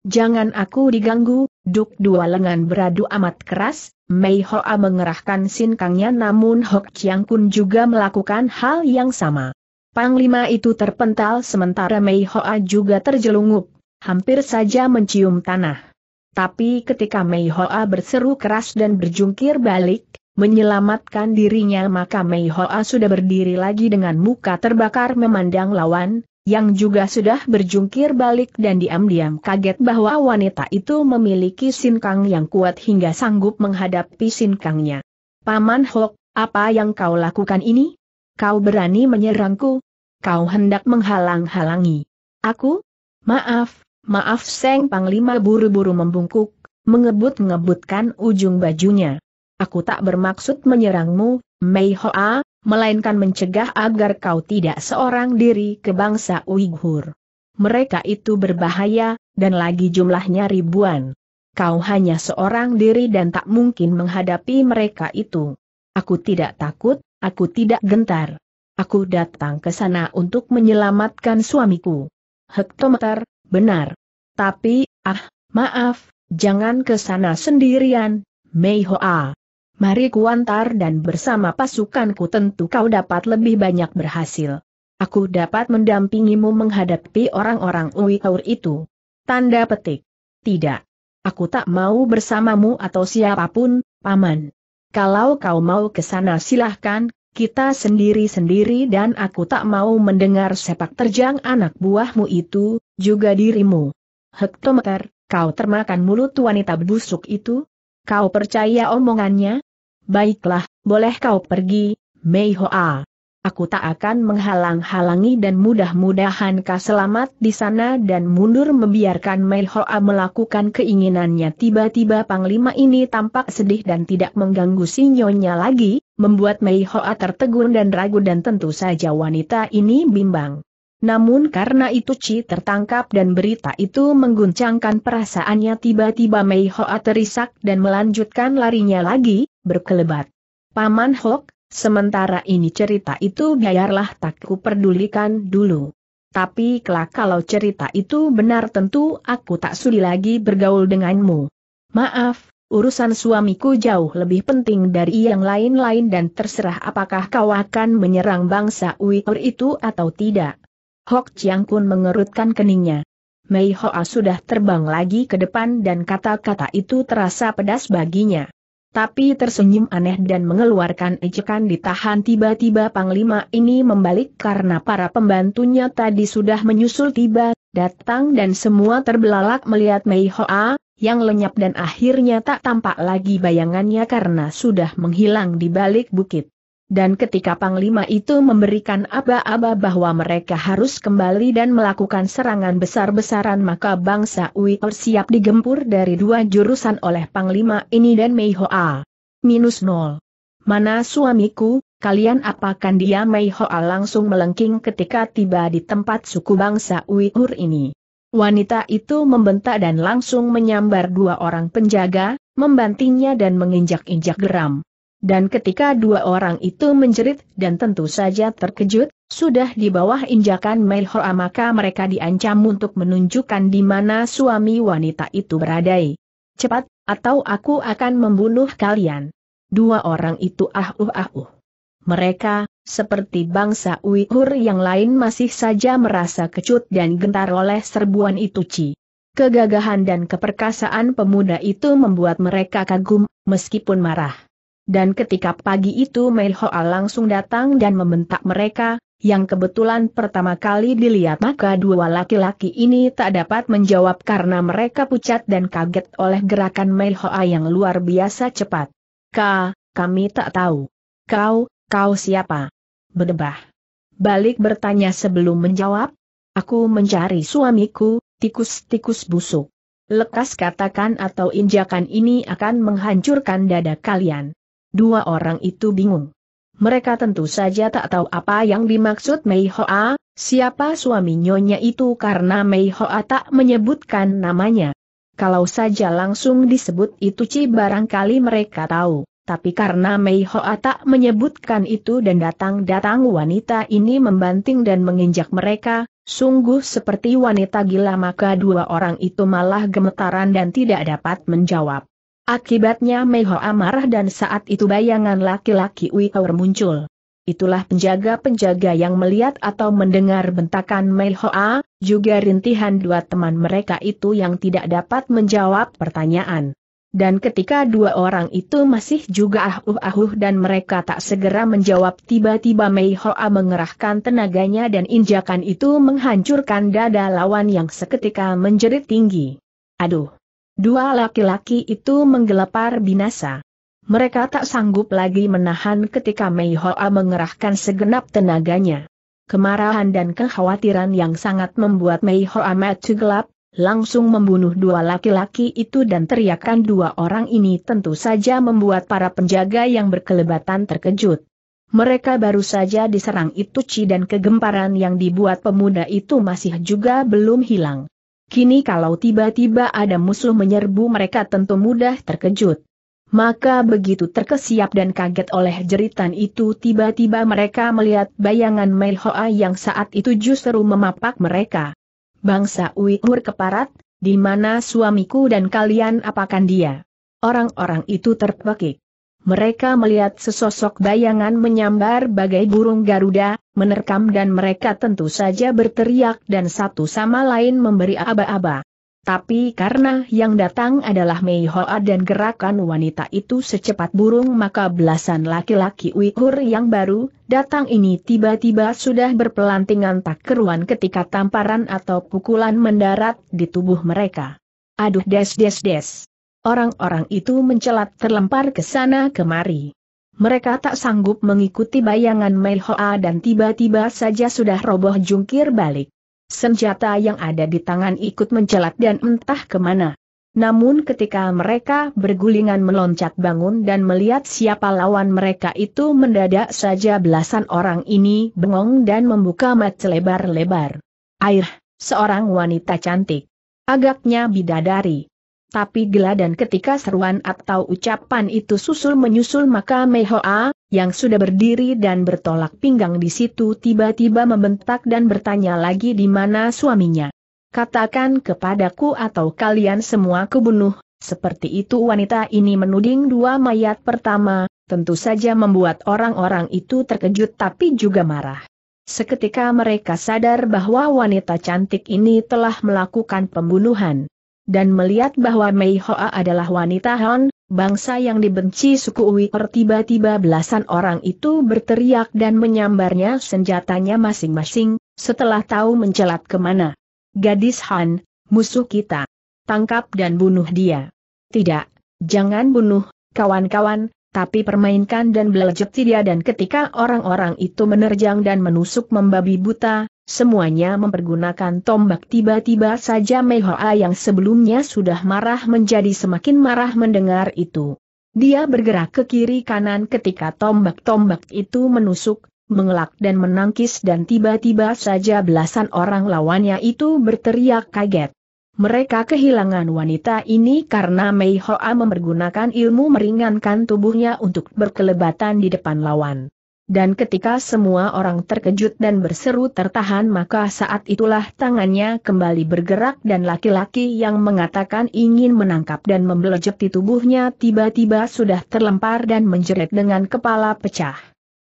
Jangan aku diganggu, Duk dua lengan beradu amat keras, Mei Hoa mengerahkan sinkangnya namun Hok Chiang Kun juga melakukan hal yang sama. Panglima itu terpental sementara Mei Hoa juga terjelungup, hampir saja mencium tanah. Tapi ketika Mei Hoa berseru keras dan berjungkir balik, menyelamatkan dirinya maka Mei Hoa sudah berdiri lagi dengan muka terbakar memandang lawan, yang juga sudah berjungkir balik dan diam-diam kaget bahwa wanita itu memiliki sinkang yang kuat hingga sanggup menghadapi sinkangnya. Paman Hok, apa yang kau lakukan ini? Kau berani menyerangku? Kau hendak menghalang-halangi. Aku? Maaf, maaf Seng Panglima buru-buru membungkuk, mengebut-ngebutkan ujung bajunya. Aku tak bermaksud menyerangmu, Mei Hoa, melainkan mencegah agar kau tidak seorang diri ke bangsa Uighur. Mereka itu berbahaya, dan lagi jumlahnya ribuan. Kau hanya seorang diri dan tak mungkin menghadapi mereka itu. Aku tidak takut, aku tidak gentar. Aku datang ke sana untuk menyelamatkan suamiku. Hektometer, benar. Tapi, ah, maaf, jangan ke sana sendirian, Mei Hoa mari kuantar dan bersama pasukanku tentu kau dapat lebih banyak berhasil. Aku dapat mendampingimu menghadapi orang-orang Uighur itu. Tanda petik. Tidak. Aku tak mau bersamamu atau siapapun, Paman. Kalau kau mau ke sana silahkan, kita sendiri-sendiri dan aku tak mau mendengar sepak terjang anak buahmu itu, juga dirimu. Hektometer, kau termakan mulut wanita busuk itu? Kau percaya omongannya? Baiklah, boleh kau pergi, Mei Hoa. Aku tak akan menghalang-halangi dan mudah-mudahan kau selamat di sana dan mundur membiarkan Mei Hoa melakukan keinginannya. Tiba-tiba Panglima ini tampak sedih dan tidak mengganggu sinyonya lagi, membuat Mei Hoa tertegun dan ragu dan tentu saja wanita ini bimbang. Namun karena itu Ci tertangkap dan berita itu mengguncangkan perasaannya tiba-tiba Mei Hoa terisak dan melanjutkan larinya lagi, berkelebat. Paman Hok, sementara ini cerita itu biarlah tak kuperdulikan dulu. Tapi kelak kalau cerita itu benar tentu aku tak sudi lagi bergaul denganmu. Maaf, urusan suamiku jauh lebih penting dari yang lain-lain dan terserah apakah kau akan menyerang bangsa Uyghur itu atau tidak. Hok Chiang Kun mengerutkan keningnya. Mei Hoa sudah terbang lagi ke depan dan kata-kata itu terasa pedas baginya tapi tersenyum aneh dan mengeluarkan ejekan ditahan tiba-tiba Panglima ini membalik karena para pembantunya tadi sudah menyusul tiba, datang dan semua terbelalak melihat Mei Hoa, yang lenyap dan akhirnya tak tampak lagi bayangannya karena sudah menghilang di balik bukit. Dan ketika Panglima itu memberikan aba-aba bahwa mereka harus kembali dan melakukan serangan besar-besaran maka bangsa Ui siap digempur dari dua jurusan oleh Panglima ini dan Mei Hoa. Minus nol. Mana suamiku, kalian apakan dia Mei Hoa langsung melengking ketika tiba di tempat suku bangsa Uyghur ini. Wanita itu membentak dan langsung menyambar dua orang penjaga, membantingnya dan menginjak-injak geram. Dan ketika dua orang itu menjerit dan tentu saja terkejut, sudah di bawah injakan Melhoa maka mereka diancam untuk menunjukkan di mana suami wanita itu berada. Cepat, atau aku akan membunuh kalian. Dua orang itu ah uh, ah, uh. Mereka, seperti bangsa Uighur yang lain masih saja merasa kecut dan gentar oleh serbuan itu Ci. Kegagahan dan keperkasaan pemuda itu membuat mereka kagum, meskipun marah. Dan ketika pagi itu Mei Hoa langsung datang dan membentak mereka, yang kebetulan pertama kali dilihat maka dua laki-laki ini tak dapat menjawab karena mereka pucat dan kaget oleh gerakan Mei Hoa yang luar biasa cepat. Ka, kami tak tahu. Kau, kau siapa? Bedebah. Balik bertanya sebelum menjawab. Aku mencari suamiku, tikus-tikus busuk. Lekas katakan atau injakan ini akan menghancurkan dada kalian. Dua orang itu bingung. Mereka tentu saja tak tahu apa yang dimaksud Mei Hoa, siapa suami nyonya itu karena Mei Hoa tak menyebutkan namanya. Kalau saja langsung disebut itu Ci barangkali mereka tahu, tapi karena Mei Hoa tak menyebutkan itu dan datang-datang wanita ini membanting dan menginjak mereka, sungguh seperti wanita gila maka dua orang itu malah gemetaran dan tidak dapat menjawab. Akibatnya Mei amarah marah dan saat itu bayangan laki-laki Wiawer muncul. Itulah penjaga-penjaga yang melihat atau mendengar bentakan Mei A, juga rintihan dua teman mereka itu yang tidak dapat menjawab pertanyaan. Dan ketika dua orang itu masih juga ahuh-ahuh dan mereka tak segera menjawab tiba-tiba Mei A mengerahkan tenaganya dan injakan itu menghancurkan dada lawan yang seketika menjerit tinggi. Aduh! Dua laki-laki itu menggelepar binasa. Mereka tak sanggup lagi menahan ketika Mei Hoa mengerahkan segenap tenaganya. Kemarahan dan kekhawatiran yang sangat membuat Mei Hoa mati gelap, langsung membunuh dua laki-laki itu dan teriakan dua orang ini tentu saja membuat para penjaga yang berkelebatan terkejut. Mereka baru saja diserang itu Ci dan kegemparan yang dibuat pemuda itu masih juga belum hilang. Kini kalau tiba-tiba ada musuh menyerbu mereka tentu mudah terkejut. Maka begitu terkesiap dan kaget oleh jeritan itu tiba-tiba mereka melihat bayangan Mei Hoa yang saat itu justru memapak mereka. Bangsa Uighur keparat, di mana suamiku dan kalian apakan dia? Orang-orang itu terpekik. Mereka melihat sesosok bayangan menyambar bagai burung Garuda, menerkam dan mereka tentu saja berteriak dan satu sama lain memberi aba-aba. Tapi karena yang datang adalah Mei Hoa dan gerakan wanita itu secepat burung maka belasan laki-laki Uighur yang baru datang ini tiba-tiba sudah berpelantingan tak keruan ketika tamparan atau pukulan mendarat di tubuh mereka. Aduh des des des. Orang-orang itu mencelat terlempar ke sana kemari. Mereka tak sanggup mengikuti bayangan Mei Hoa dan tiba-tiba saja sudah roboh jungkir balik. Senjata yang ada di tangan ikut mencelat dan entah kemana. Namun ketika mereka bergulingan meloncat bangun dan melihat siapa lawan mereka itu mendadak saja belasan orang ini bengong dan membuka mata selebar lebar Air, seorang wanita cantik. Agaknya bidadari. Tapi gila dan ketika seruan atau ucapan itu susul-menyusul maka Mehoa, yang sudah berdiri dan bertolak pinggang di situ tiba-tiba membentak dan bertanya lagi di mana suaminya. Katakan kepadaku atau kalian semua kubunuh, seperti itu wanita ini menuding dua mayat pertama, tentu saja membuat orang-orang itu terkejut tapi juga marah. Seketika mereka sadar bahwa wanita cantik ini telah melakukan pembunuhan dan melihat bahwa Mei Hoa adalah wanita Han, bangsa yang dibenci suku Uighur tiba-tiba belasan orang itu berteriak dan menyambarnya senjatanya masing-masing, setelah tahu mencelat kemana. Gadis Han, musuh kita. Tangkap dan bunuh dia. Tidak, jangan bunuh, kawan-kawan, tapi permainkan dan belejeti dia dan ketika orang-orang itu menerjang dan menusuk membabi buta, Semuanya mempergunakan tombak tiba-tiba saja Mei Hoa yang sebelumnya sudah marah menjadi semakin marah mendengar itu. Dia bergerak ke kiri kanan ketika tombak-tombak itu menusuk, mengelak dan menangkis dan tiba-tiba saja belasan orang lawannya itu berteriak kaget. Mereka kehilangan wanita ini karena Mei Hoa mempergunakan ilmu meringankan tubuhnya untuk berkelebatan di depan lawan. Dan ketika semua orang terkejut dan berseru tertahan maka saat itulah tangannya kembali bergerak dan laki-laki yang mengatakan ingin menangkap dan membelejek di tubuhnya tiba-tiba sudah terlempar dan menjerit dengan kepala pecah.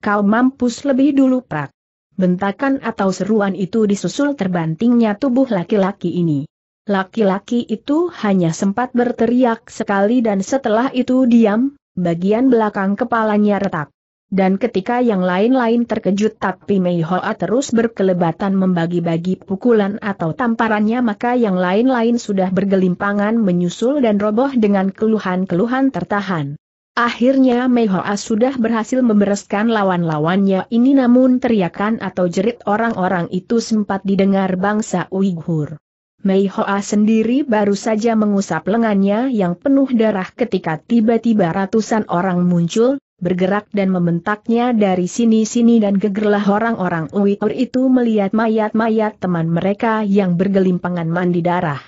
Kau mampus lebih dulu prak. Bentakan atau seruan itu disusul terbantingnya tubuh laki-laki ini. Laki-laki itu hanya sempat berteriak sekali dan setelah itu diam, bagian belakang kepalanya retak. Dan ketika yang lain-lain terkejut tapi Mei Hoa terus berkelebatan membagi-bagi pukulan atau tamparannya maka yang lain-lain sudah bergelimpangan menyusul dan roboh dengan keluhan-keluhan tertahan. Akhirnya Mei Hoa sudah berhasil membereskan lawan-lawannya ini namun teriakan atau jerit orang-orang itu sempat didengar bangsa Uighur. Mei Hoa sendiri baru saja mengusap lengannya yang penuh darah ketika tiba-tiba ratusan orang muncul, bergerak dan membentaknya dari sini-sini dan gegerlah orang-orang Uyghur itu melihat mayat-mayat teman mereka yang bergelimpangan mandi darah.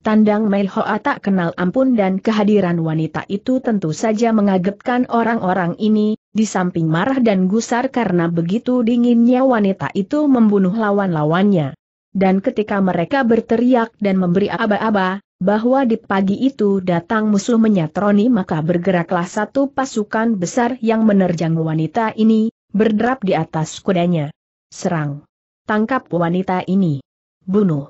Tandang Melhoa tak kenal ampun dan kehadiran wanita itu tentu saja mengagetkan orang-orang ini, di samping marah dan gusar karena begitu dinginnya wanita itu membunuh lawan-lawannya dan ketika mereka berteriak dan memberi aba-aba, bahwa di pagi itu datang musuh menyatroni maka bergeraklah satu pasukan besar yang menerjang wanita ini, berderap di atas kudanya. Serang! Tangkap wanita ini! Bunuh!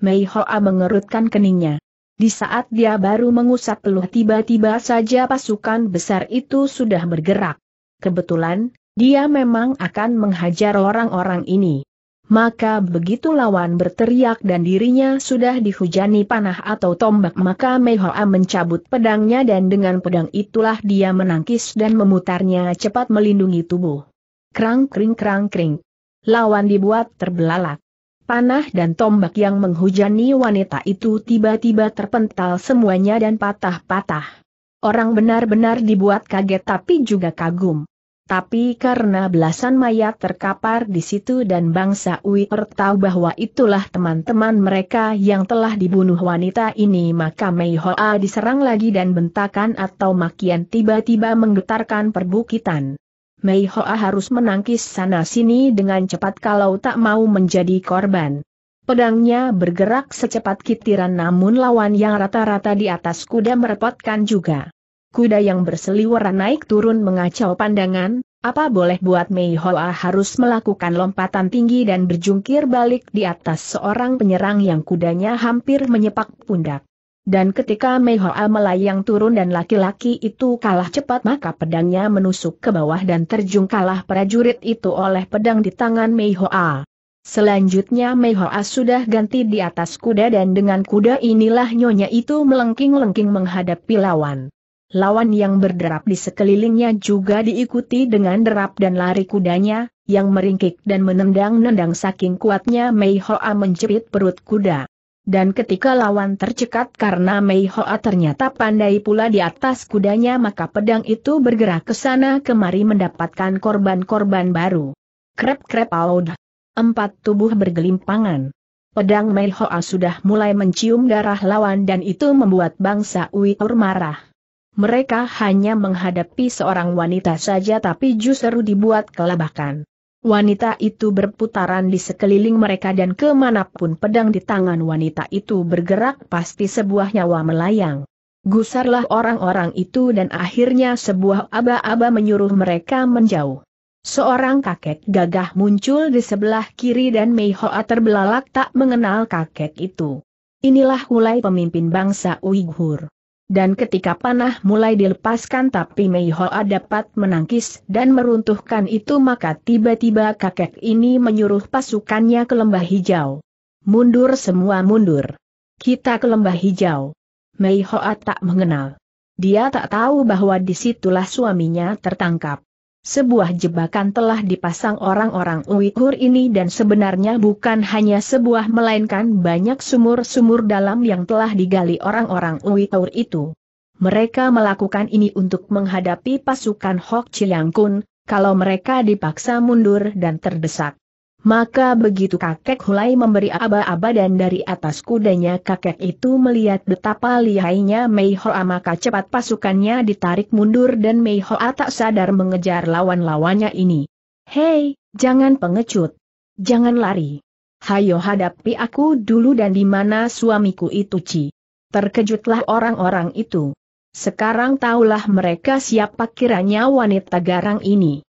Mei Hoa mengerutkan keningnya. Di saat dia baru mengusap peluh tiba-tiba saja pasukan besar itu sudah bergerak. Kebetulan, dia memang akan menghajar orang-orang ini maka begitu lawan berteriak dan dirinya sudah dihujani panah atau tombak maka Mehoa mencabut pedangnya dan dengan pedang itulah dia menangkis dan memutarnya cepat melindungi tubuh. Krang kring krang kring. Lawan dibuat terbelalak. Panah dan tombak yang menghujani wanita itu tiba-tiba terpental semuanya dan patah-patah. Orang benar-benar dibuat kaget tapi juga kagum. Tapi karena belasan mayat terkapar di situ dan bangsa Uyghur tahu bahwa itulah teman-teman mereka yang telah dibunuh wanita ini maka Mei Hoa diserang lagi dan bentakan atau makian tiba-tiba menggetarkan perbukitan. Mei Hoa harus menangkis sana-sini dengan cepat kalau tak mau menjadi korban. Pedangnya bergerak secepat kitiran namun lawan yang rata-rata di atas kuda merepotkan juga. Kuda yang berseliweran naik turun mengacau pandangan, apa boleh buat Mei Hoa harus melakukan lompatan tinggi dan berjungkir balik di atas seorang penyerang yang kudanya hampir menyepak pundak. Dan ketika Mei Hoa melayang turun dan laki-laki itu kalah cepat maka pedangnya menusuk ke bawah dan terjungkalah prajurit itu oleh pedang di tangan Mei Hoa. Selanjutnya Mei Hoa sudah ganti di atas kuda dan dengan kuda inilah nyonya itu melengking-lengking menghadapi lawan. Lawan yang berderap di sekelilingnya juga diikuti dengan derap dan lari kudanya, yang meringkik dan menendang-nendang saking kuatnya Mei Hoa menjepit perut kuda. Dan ketika lawan tercekat karena Mei Hoa ternyata pandai pula di atas kudanya maka pedang itu bergerak ke sana kemari mendapatkan korban-korban baru. Krep-krep aud. Empat tubuh bergelimpangan. Pedang Mei Hoa sudah mulai mencium darah lawan dan itu membuat bangsa Uyur marah. Mereka hanya menghadapi seorang wanita saja tapi justru dibuat kelabakan. Wanita itu berputaran di sekeliling mereka dan kemanapun pedang di tangan wanita itu bergerak pasti sebuah nyawa melayang. Gusarlah orang-orang itu dan akhirnya sebuah aba-aba menyuruh mereka menjauh. Seorang kakek gagah muncul di sebelah kiri dan Mei Hoa terbelalak tak mengenal kakek itu. Inilah mulai pemimpin bangsa Uighur. Dan ketika panah mulai dilepaskan tapi Mei Hoa dapat menangkis dan meruntuhkan itu maka tiba-tiba kakek ini menyuruh pasukannya ke lembah hijau. Mundur semua mundur. Kita ke lembah hijau. Mei Hoa tak mengenal. Dia tak tahu bahwa disitulah suaminya tertangkap sebuah jebakan telah dipasang orang-orang Uighur ini dan sebenarnya bukan hanya sebuah melainkan banyak sumur-sumur dalam yang telah digali orang-orang Uighur itu. Mereka melakukan ini untuk menghadapi pasukan Hok Chiang Kun, kalau mereka dipaksa mundur dan terdesak. Maka begitu kakek Hulai memberi aba-aba dan dari atas kudanya kakek itu melihat betapa lihainya Mei Hoa maka cepat pasukannya ditarik mundur dan Mei Hoa tak sadar mengejar lawan-lawannya ini. Hei, jangan pengecut. Jangan lari. Hayo hadapi aku dulu dan di mana suamiku itu Ci. Terkejutlah orang-orang itu. Sekarang tahulah mereka siapa kiranya wanita garang ini.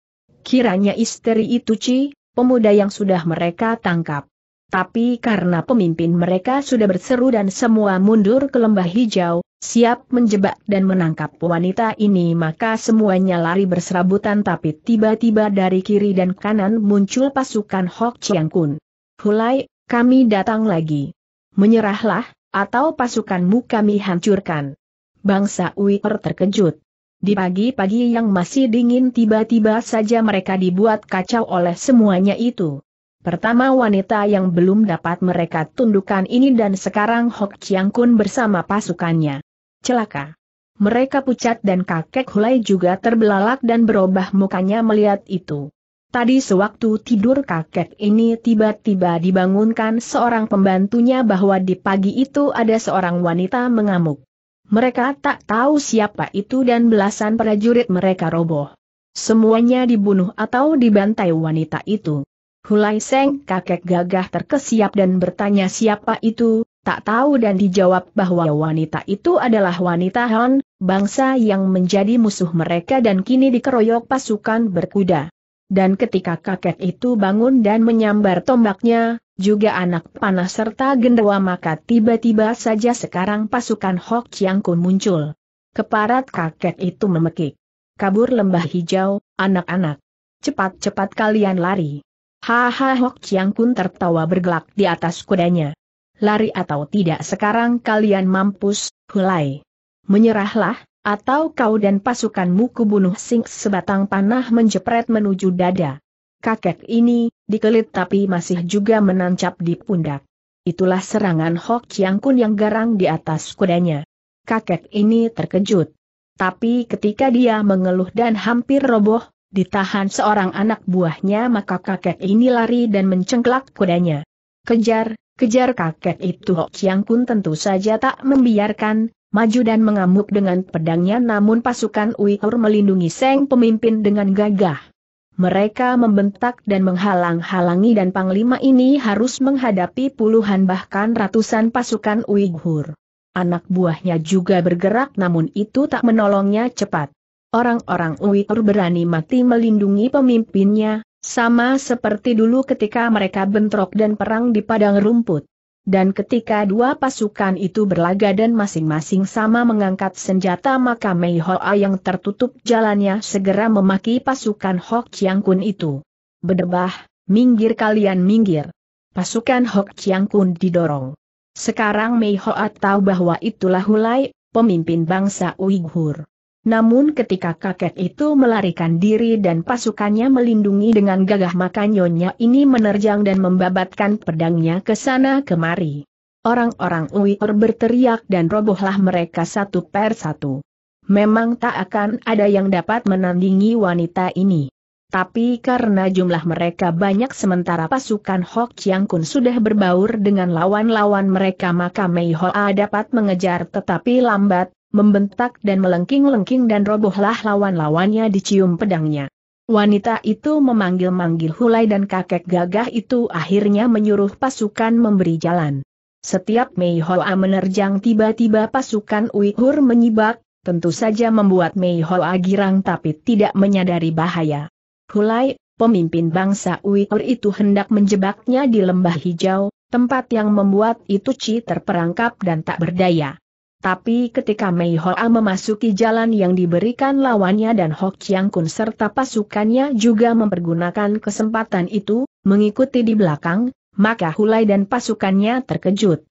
Kiranya istri itu Ci, pemuda yang sudah mereka tangkap. Tapi karena pemimpin mereka sudah berseru dan semua mundur ke lembah hijau, siap menjebak dan menangkap wanita ini maka semuanya lari berserabutan tapi tiba-tiba dari kiri dan kanan muncul pasukan Hok Chiang Kun. Hulai, kami datang lagi. Menyerahlah, atau pasukanmu kami hancurkan. Bangsa Uighur terkejut. Di pagi-pagi yang masih dingin tiba-tiba saja mereka dibuat kacau oleh semuanya itu. Pertama wanita yang belum dapat mereka tundukkan ini dan sekarang Hok Chiang Kun bersama pasukannya. Celaka. Mereka pucat dan kakek Hulai juga terbelalak dan berubah mukanya melihat itu. Tadi sewaktu tidur kakek ini tiba-tiba dibangunkan seorang pembantunya bahwa di pagi itu ada seorang wanita mengamuk. Mereka tak tahu siapa itu dan belasan prajurit mereka roboh. Semuanya dibunuh atau dibantai wanita itu. Hulai Seng kakek gagah terkesiap dan bertanya siapa itu, tak tahu dan dijawab bahwa wanita itu adalah wanita Han, bangsa yang menjadi musuh mereka dan kini dikeroyok pasukan berkuda dan ketika kakek itu bangun dan menyambar tombaknya, juga anak panah serta gendawa maka tiba-tiba saja sekarang pasukan Hok Chiang Kun muncul. Keparat kakek itu memekik. Kabur lembah hijau, anak-anak. Cepat-cepat kalian lari. Haha Hok Chiang Kun tertawa bergelak di atas kudanya. Lari atau tidak sekarang kalian mampus, hulai. Menyerahlah, atau kau dan pasukanmu kubunuh sing sebatang panah menjepret menuju dada. Kakek ini, dikelit tapi masih juga menancap di pundak. Itulah serangan Hok Chiang Kun yang garang di atas kudanya. Kakek ini terkejut. Tapi ketika dia mengeluh dan hampir roboh, ditahan seorang anak buahnya maka kakek ini lari dan mencengklak kudanya. Kejar, kejar kakek itu Hok Chiang Kun tentu saja tak membiarkan, maju dan mengamuk dengan pedangnya namun pasukan Uighur melindungi Seng pemimpin dengan gagah. Mereka membentak dan menghalang-halangi dan Panglima ini harus menghadapi puluhan bahkan ratusan pasukan Uighur. Anak buahnya juga bergerak namun itu tak menolongnya cepat. Orang-orang Uighur berani mati melindungi pemimpinnya, sama seperti dulu ketika mereka bentrok dan perang di padang rumput dan ketika dua pasukan itu berlaga dan masing-masing sama mengangkat senjata maka Mei Hoa yang tertutup jalannya segera memaki pasukan Hok Chiang Kun itu. Bedebah, minggir kalian minggir. Pasukan Hok Chiang Kun didorong. Sekarang Mei Hoa tahu bahwa itulah Hulai, pemimpin bangsa Uighur. Namun ketika kakek itu melarikan diri dan pasukannya melindungi dengan gagah maka nyonya ini menerjang dan membabatkan pedangnya ke sana kemari. Orang-orang Uyur berteriak dan robohlah mereka satu per satu. Memang tak akan ada yang dapat menandingi wanita ini. Tapi karena jumlah mereka banyak sementara pasukan Hok Chiang Kun sudah berbaur dengan lawan-lawan mereka maka Mei Hoa dapat mengejar tetapi lambat, membentak dan melengking-lengking dan robohlah lawan-lawannya dicium pedangnya. Wanita itu memanggil-manggil Hulai dan kakek gagah itu akhirnya menyuruh pasukan memberi jalan. Setiap Mei Hoa menerjang tiba-tiba pasukan Uighur menyibak, tentu saja membuat Mei Hoa girang tapi tidak menyadari bahaya. Hulai, pemimpin bangsa Uighur itu hendak menjebaknya di lembah hijau, tempat yang membuat itu Ci terperangkap dan tak berdaya. Tapi ketika Mei Hoa memasuki jalan yang diberikan lawannya dan Hok Chiang Kun serta pasukannya juga mempergunakan kesempatan itu, mengikuti di belakang, maka Hulai dan pasukannya terkejut.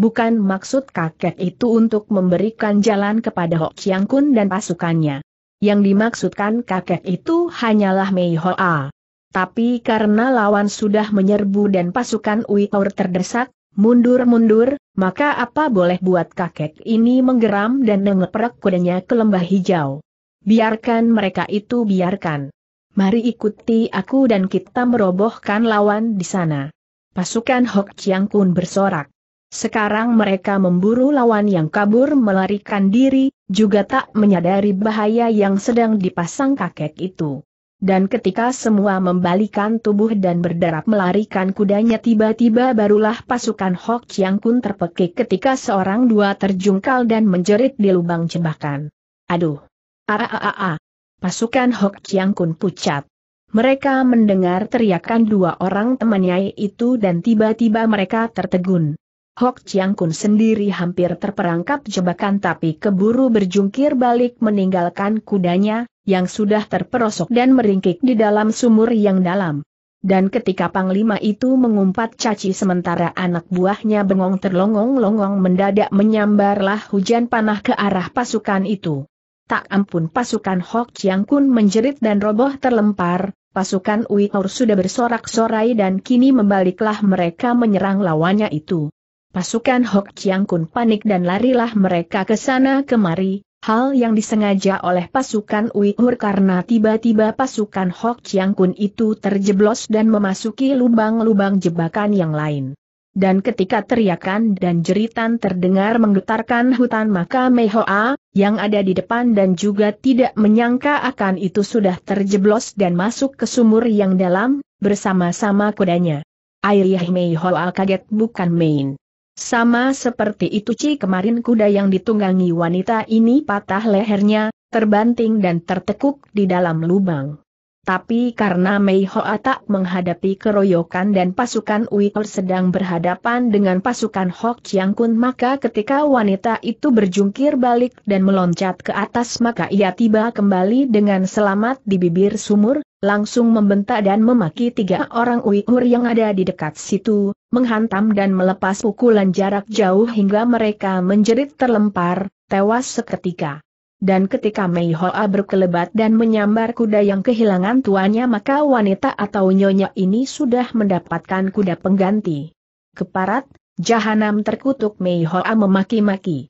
Bukan maksud kakek itu untuk memberikan jalan kepada Hok Chiang Kun dan pasukannya. Yang dimaksudkan kakek itu hanyalah Mei Hoa. Tapi karena lawan sudah menyerbu dan pasukan Hau terdesak, Mundur-mundur, maka apa boleh buat kakek ini menggeram dan mengeprek kudanya ke lembah hijau. Biarkan mereka itu biarkan. Mari ikuti aku dan kita merobohkan lawan di sana. Pasukan Hok Chiang Kun bersorak. Sekarang mereka memburu lawan yang kabur melarikan diri, juga tak menyadari bahaya yang sedang dipasang kakek itu dan ketika semua membalikan tubuh dan berderap melarikan kudanya tiba-tiba barulah pasukan Hok Chiang Kun terpekik ketika seorang dua terjungkal dan menjerit di lubang jebakan. Aduh! Aaaa! Ah, ah, ah, pasukan Hok Chiang Kun pucat. Mereka mendengar teriakan dua orang temannya itu dan tiba-tiba mereka tertegun. Hok Chiang Kun sendiri hampir terperangkap jebakan tapi keburu berjungkir balik meninggalkan kudanya, yang sudah terperosok dan meringkik di dalam sumur yang dalam. Dan ketika Panglima itu mengumpat caci sementara anak buahnya bengong terlongong-longong mendadak menyambarlah hujan panah ke arah pasukan itu. Tak ampun pasukan Hok Chiang Kun menjerit dan roboh terlempar, pasukan Hor sudah bersorak-sorai dan kini membaliklah mereka menyerang lawannya itu. Pasukan Hok Chiang Kun panik dan larilah mereka ke sana kemari, Hal yang disengaja oleh pasukan Uighur karena tiba-tiba pasukan Hok Chiang Kun itu terjeblos dan memasuki lubang-lubang jebakan yang lain. Dan ketika teriakan dan jeritan terdengar menggetarkan hutan maka Mehoa, yang ada di depan dan juga tidak menyangka akan itu sudah terjeblos dan masuk ke sumur yang dalam, bersama-sama kudanya. Air Meihoa kaget bukan main. Sama seperti itu Ci kemarin kuda yang ditunggangi wanita ini patah lehernya, terbanting dan tertekuk di dalam lubang. Tapi karena Mei Hoa tak menghadapi keroyokan dan pasukan Uikol sedang berhadapan dengan pasukan Hok Chiang Kun maka ketika wanita itu berjungkir balik dan meloncat ke atas maka ia tiba kembali dengan selamat di bibir sumur, langsung membentak dan memaki tiga orang Uighur yang ada di dekat situ, menghantam dan melepas pukulan jarak jauh hingga mereka menjerit terlempar, tewas seketika. Dan ketika Mei Hoa berkelebat dan menyambar kuda yang kehilangan tuannya maka wanita atau nyonya ini sudah mendapatkan kuda pengganti. Keparat, jahanam terkutuk Mei Hoa memaki-maki.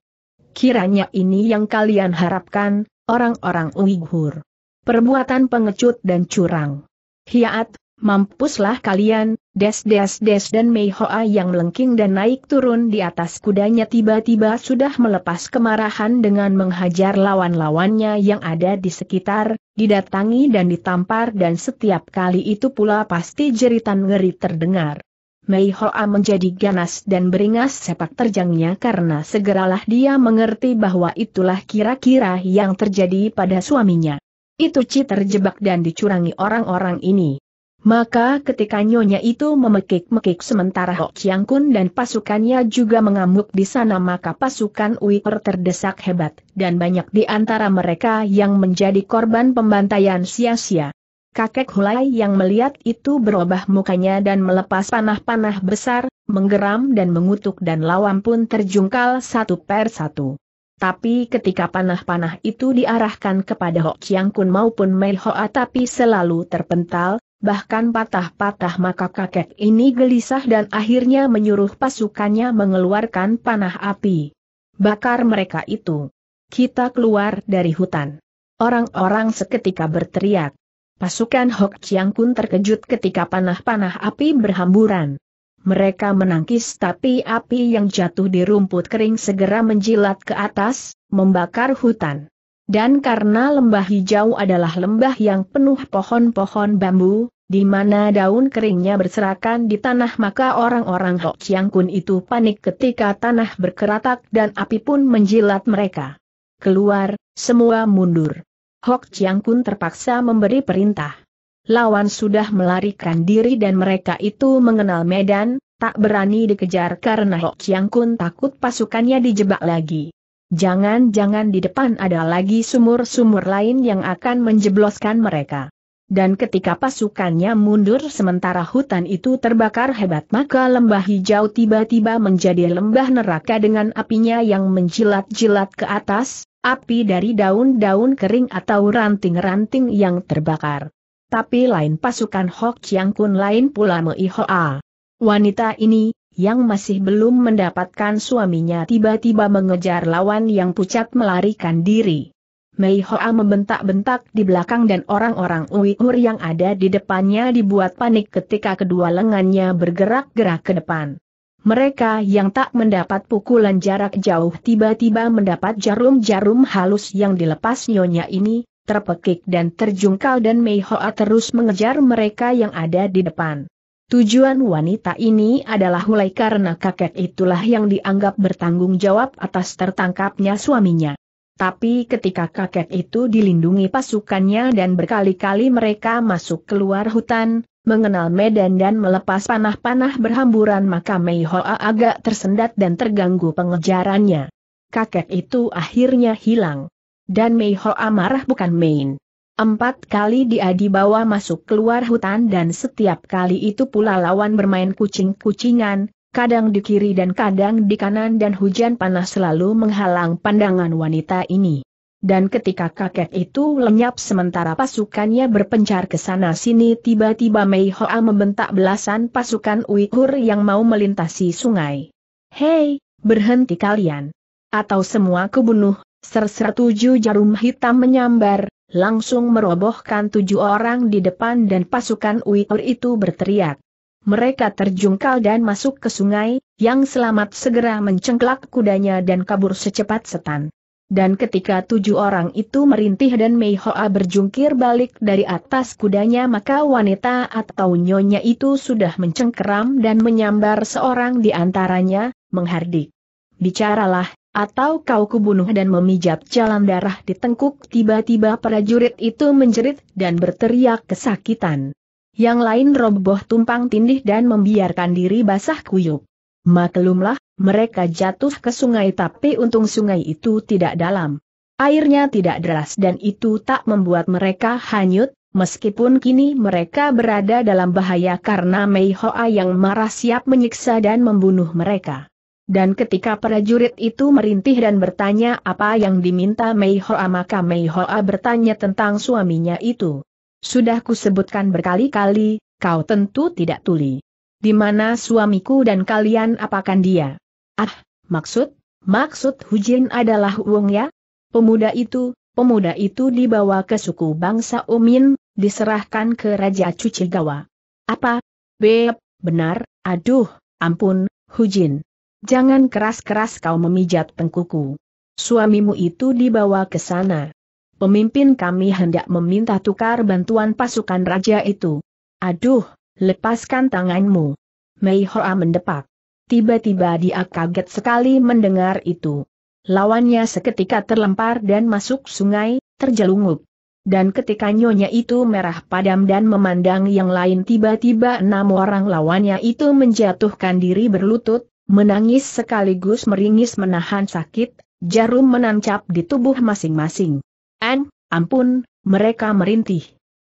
Kiranya ini yang kalian harapkan, orang-orang Uighur. Perbuatan pengecut dan curang. Hiat, mampuslah kalian, des des des dan Mei Hoa yang melengking dan naik turun di atas kudanya tiba-tiba sudah melepas kemarahan dengan menghajar lawan-lawannya yang ada di sekitar, didatangi dan ditampar dan setiap kali itu pula pasti jeritan ngeri terdengar. Mei Hoa menjadi ganas dan beringas sepak terjangnya karena segeralah dia mengerti bahwa itulah kira-kira yang terjadi pada suaminya. Itu Ci terjebak dan dicurangi orang-orang ini. Maka ketika nyonya itu memekik-mekik sementara Hok Chiang Kun dan pasukannya juga mengamuk di sana maka pasukan Uiper terdesak hebat, dan banyak di antara mereka yang menjadi korban pembantaian sia-sia. Kakek Hulai yang melihat itu berubah mukanya dan melepas panah-panah besar, menggeram dan mengutuk dan lawan pun terjungkal satu per satu. Tapi ketika panah-panah itu diarahkan kepada Hok Chiang Kun maupun Mei Hoa tapi selalu terpental, bahkan patah-patah maka kakek ini gelisah dan akhirnya menyuruh pasukannya mengeluarkan panah api. Bakar mereka itu. Kita keluar dari hutan. Orang-orang seketika berteriak. Pasukan Hok Chiang Kun terkejut ketika panah-panah api berhamburan. Mereka menangkis tapi api yang jatuh di rumput kering segera menjilat ke atas, membakar hutan. Dan karena lembah hijau adalah lembah yang penuh pohon-pohon bambu, di mana daun keringnya berserakan di tanah maka orang-orang Hok Chiang Kun itu panik ketika tanah berkeratak dan api pun menjilat mereka. Keluar, semua mundur. Hok Chiang Kun terpaksa memberi perintah. Lawan sudah melarikan diri dan mereka itu mengenal medan, tak berani dikejar karena Hok Chiang Kun takut pasukannya dijebak lagi. Jangan-jangan di depan ada lagi sumur-sumur lain yang akan menjebloskan mereka. Dan ketika pasukannya mundur sementara hutan itu terbakar hebat maka lembah hijau tiba-tiba menjadi lembah neraka dengan apinya yang menjilat-jilat ke atas, api dari daun-daun kering atau ranting-ranting yang terbakar. Tapi lain pasukan Hok Chiang Kun lain pula Mei Hoa. Wanita ini, yang masih belum mendapatkan suaminya tiba-tiba mengejar lawan yang pucat melarikan diri. Mei Hoa membentak-bentak di belakang dan orang-orang Uighur yang ada di depannya dibuat panik ketika kedua lengannya bergerak-gerak ke depan. Mereka yang tak mendapat pukulan jarak jauh tiba-tiba mendapat jarum-jarum halus yang dilepas nyonya ini, terpekik dan terjungkal dan Mei Hoa terus mengejar mereka yang ada di depan. Tujuan wanita ini adalah mulai karena kakek itulah yang dianggap bertanggung jawab atas tertangkapnya suaminya. Tapi ketika kakek itu dilindungi pasukannya dan berkali-kali mereka masuk keluar hutan, mengenal medan dan melepas panah-panah berhamburan maka Mei Hoa agak tersendat dan terganggu pengejarannya. Kakek itu akhirnya hilang. Dan Mei Ho marah bukan main. Empat kali dia dibawa masuk keluar hutan dan setiap kali itu pula lawan bermain kucing-kucingan, kadang di kiri dan kadang di kanan dan hujan panas selalu menghalang pandangan wanita ini. Dan ketika kakek itu lenyap sementara pasukannya berpencar ke sana sini tiba-tiba Mei Hoa membentak belasan pasukan Uighur yang mau melintasi sungai. Hei, berhenti kalian. Atau semua kubunuh, Serser tujuh jarum hitam menyambar, langsung merobohkan tujuh orang di depan dan pasukan Uighur itu berteriak. Mereka terjungkal dan masuk ke sungai, yang selamat segera mencengklak kudanya dan kabur secepat setan. Dan ketika tujuh orang itu merintih dan Mei Hoa berjungkir balik dari atas kudanya maka wanita atau nyonya itu sudah mencengkeram dan menyambar seorang di antaranya, menghardik. Bicaralah, atau kau kubunuh dan memijap jalan darah di tengkuk tiba-tiba prajurit itu menjerit dan berteriak kesakitan. Yang lain roboh tumpang tindih dan membiarkan diri basah kuyup. Maklumlah, mereka jatuh ke sungai tapi untung sungai itu tidak dalam. Airnya tidak deras dan itu tak membuat mereka hanyut, meskipun kini mereka berada dalam bahaya karena Mei Hoa yang marah siap menyiksa dan membunuh mereka. Dan ketika prajurit itu merintih dan bertanya apa yang diminta Mei Hoa maka Mei Hoa bertanya tentang suaminya itu. Sudah kusebutkan berkali-kali, kau tentu tidak tuli. Di mana suamiku dan kalian apakan dia? Ah, maksud? Maksud Hujin adalah Wong ya? Pemuda itu, pemuda itu dibawa ke suku bangsa Umin, diserahkan ke Raja Cucigawa. Apa? Beb, benar, aduh, ampun, Hujin jangan keras-keras kau memijat pengkuku. Suamimu itu dibawa ke sana. Pemimpin kami hendak meminta tukar bantuan pasukan raja itu. Aduh, lepaskan tanganmu. Mei Hoa mendepak. Tiba-tiba dia kaget sekali mendengar itu. Lawannya seketika terlempar dan masuk sungai, terjelungup. Dan ketika nyonya itu merah padam dan memandang yang lain tiba-tiba enam orang lawannya itu menjatuhkan diri berlutut, Menangis sekaligus meringis menahan sakit, jarum menancap di tubuh masing-masing. En, ampun, mereka merintih.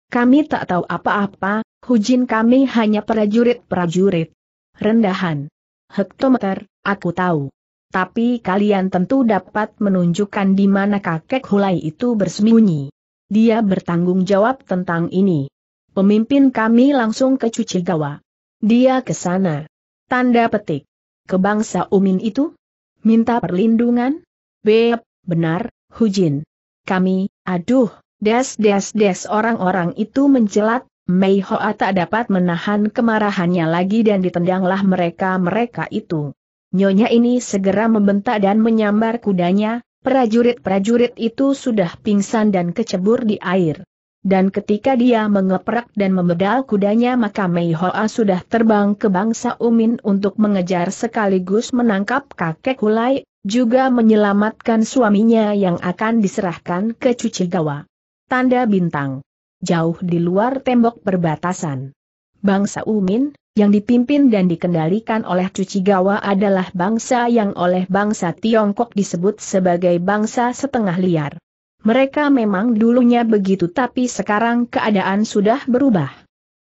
Kami tak tahu apa-apa, hujin kami hanya prajurit-prajurit. Rendahan. Hektometer, aku tahu. Tapi kalian tentu dapat menunjukkan di mana kakek Hulai itu bersembunyi. Dia bertanggung jawab tentang ini. Pemimpin kami langsung ke Cucigawa. Dia ke sana. Tanda petik ke bangsa Umin itu? Minta perlindungan? Beb, benar, Hujin. Kami, aduh, des des des orang-orang itu menjelat, Mei Hoa tak dapat menahan kemarahannya lagi dan ditendanglah mereka-mereka itu. Nyonya ini segera membentak dan menyambar kudanya, prajurit-prajurit itu sudah pingsan dan kecebur di air dan ketika dia mengeprak dan membedal kudanya maka Mei Hoa sudah terbang ke bangsa Umin untuk mengejar sekaligus menangkap kakek Hulai, juga menyelamatkan suaminya yang akan diserahkan ke Cuci Gawa. Tanda bintang. Jauh di luar tembok perbatasan. Bangsa Umin, yang dipimpin dan dikendalikan oleh Cuci Gawa adalah bangsa yang oleh bangsa Tiongkok disebut sebagai bangsa setengah liar. Mereka memang dulunya begitu tapi sekarang keadaan sudah berubah.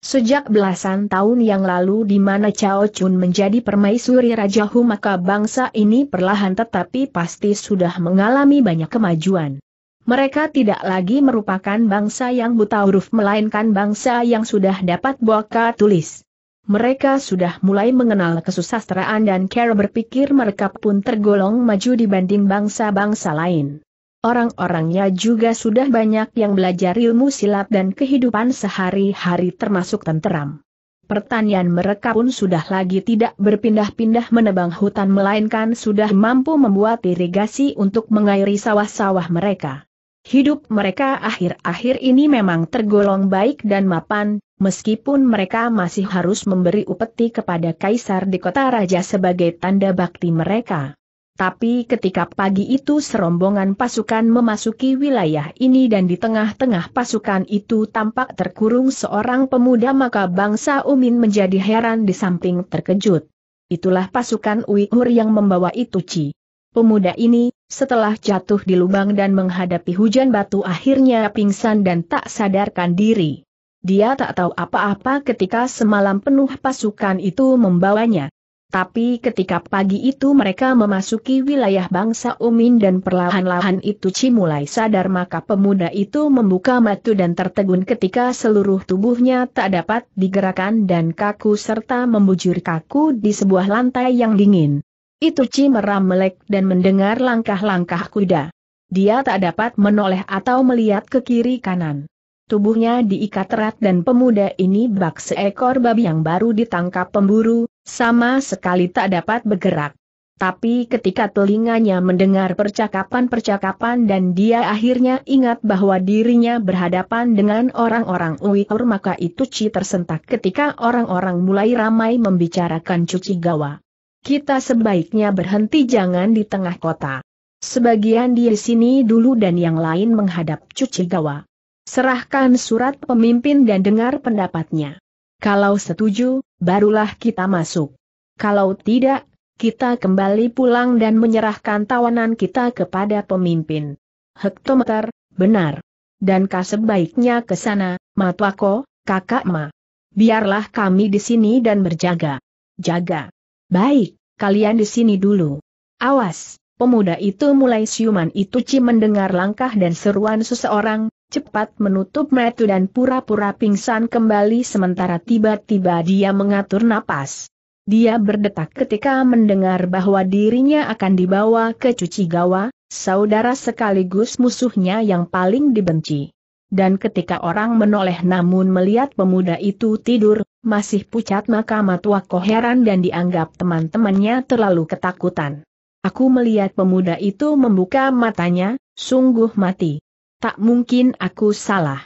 Sejak belasan tahun yang lalu di mana Chao Chun menjadi permaisuri Raja Hu maka bangsa ini perlahan tetapi pasti sudah mengalami banyak kemajuan. Mereka tidak lagi merupakan bangsa yang buta huruf melainkan bangsa yang sudah dapat buka tulis. Mereka sudah mulai mengenal kesusastraan dan cara berpikir mereka pun tergolong maju dibanding bangsa-bangsa lain. Orang-orangnya juga sudah banyak yang belajar ilmu silat dan kehidupan sehari-hari termasuk tenteram. Pertanian mereka pun sudah lagi tidak berpindah-pindah menebang hutan melainkan sudah mampu membuat irigasi untuk mengairi sawah-sawah mereka. Hidup mereka akhir-akhir ini memang tergolong baik dan mapan, meskipun mereka masih harus memberi upeti kepada kaisar di kota raja sebagai tanda bakti mereka. Tapi ketika pagi itu serombongan pasukan memasuki wilayah ini dan di tengah-tengah pasukan itu tampak terkurung seorang pemuda maka bangsa Umin menjadi heran di samping terkejut. Itulah pasukan Uighur yang membawa Ci. Pemuda ini, setelah jatuh di lubang dan menghadapi hujan batu akhirnya pingsan dan tak sadarkan diri. Dia tak tahu apa-apa ketika semalam penuh pasukan itu membawanya. Tapi ketika pagi itu mereka memasuki wilayah bangsa Umin dan perlahan-lahan itu Ci mulai sadar maka pemuda itu membuka matu dan tertegun ketika seluruh tubuhnya tak dapat digerakkan dan kaku serta membujur kaku di sebuah lantai yang dingin. Itu Ci meram melek dan mendengar langkah-langkah kuda. Dia tak dapat menoleh atau melihat ke kiri kanan. Tubuhnya diikat erat dan pemuda ini bak seekor babi yang baru ditangkap pemburu, sama sekali tak dapat bergerak. Tapi ketika telinganya mendengar percakapan-percakapan dan dia akhirnya ingat bahwa dirinya berhadapan dengan orang-orang Uyghur maka itu Ci tersentak ketika orang-orang mulai ramai membicarakan cuci gawa. Kita sebaiknya berhenti jangan di tengah kota. Sebagian di sini dulu dan yang lain menghadap cuci gawa. Serahkan surat pemimpin dan dengar pendapatnya. Kalau setuju, barulah kita masuk. Kalau tidak, kita kembali pulang dan menyerahkan tawanan kita kepada pemimpin. Hektometer, benar. Dan kah sebaiknya ke sana, Matwako, kakak Ma. Biarlah kami di sini dan berjaga. Jaga. Baik, kalian di sini dulu. Awas, pemuda itu mulai siuman itu Ci mendengar langkah dan seruan seseorang, cepat menutup mata dan pura-pura pingsan kembali sementara tiba-tiba dia mengatur napas. Dia berdetak ketika mendengar bahwa dirinya akan dibawa ke Cuci Gawa, saudara sekaligus musuhnya yang paling dibenci. Dan ketika orang menoleh namun melihat pemuda itu tidur, masih pucat maka matua koheran dan dianggap teman-temannya terlalu ketakutan. Aku melihat pemuda itu membuka matanya, sungguh mati. Tak mungkin aku salah.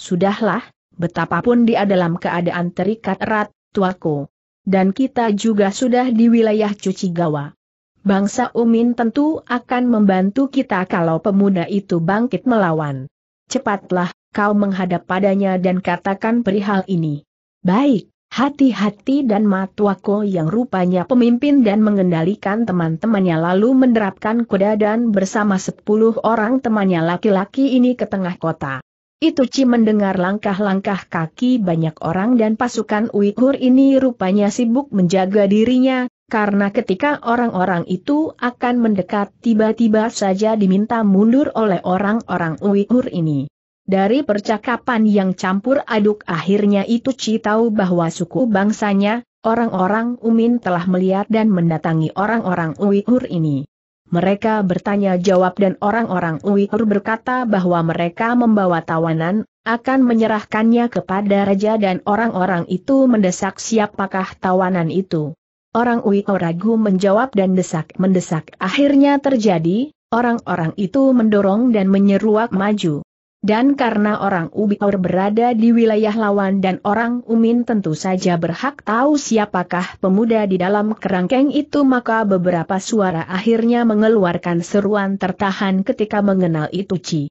Sudahlah, betapapun dia dalam keadaan terikat erat, tuaku. Dan kita juga sudah di wilayah cuci gawa. Bangsa Umin tentu akan membantu kita kalau pemuda itu bangkit melawan. Cepatlah, kau menghadap padanya dan katakan perihal ini. Baik. Hati-hati dan Matuako yang rupanya pemimpin dan mengendalikan teman-temannya lalu menerapkan kuda dan bersama sepuluh orang temannya laki-laki ini ke tengah kota. Ituci mendengar langkah-langkah kaki banyak orang dan pasukan Uighur ini rupanya sibuk menjaga dirinya, karena ketika orang-orang itu akan mendekat tiba-tiba saja diminta mundur oleh orang-orang Uighur ini. Dari percakapan yang campur aduk akhirnya itu Ci tahu bahwa suku bangsanya, orang-orang Umin telah melihat dan mendatangi orang-orang Uyghur ini. Mereka bertanya jawab dan orang-orang Uyghur berkata bahwa mereka membawa tawanan, akan menyerahkannya kepada raja dan orang-orang itu mendesak siapakah tawanan itu. Orang Uyghur ragu menjawab dan desak-mendesak akhirnya terjadi, orang-orang itu mendorong dan menyeruak maju. Dan karena orang Ubiaur berada di wilayah lawan dan orang Umin tentu saja berhak tahu siapakah pemuda di dalam kerangkeng itu maka beberapa suara akhirnya mengeluarkan seruan tertahan ketika mengenal itu Ci.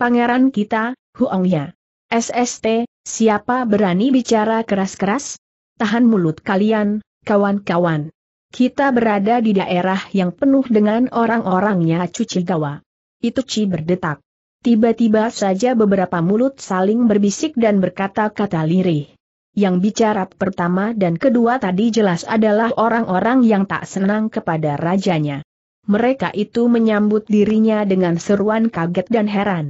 Pangeran kita, Huongnya. SST, siapa berani bicara keras-keras? Tahan mulut kalian, kawan-kawan. Kita berada di daerah yang penuh dengan orang-orangnya cuci gawa. Itu Ci berdetak. Tiba-tiba saja beberapa mulut saling berbisik dan berkata-kata lirih. Yang bicara pertama dan kedua tadi jelas adalah orang-orang yang tak senang kepada rajanya. Mereka itu menyambut dirinya dengan seruan kaget dan heran.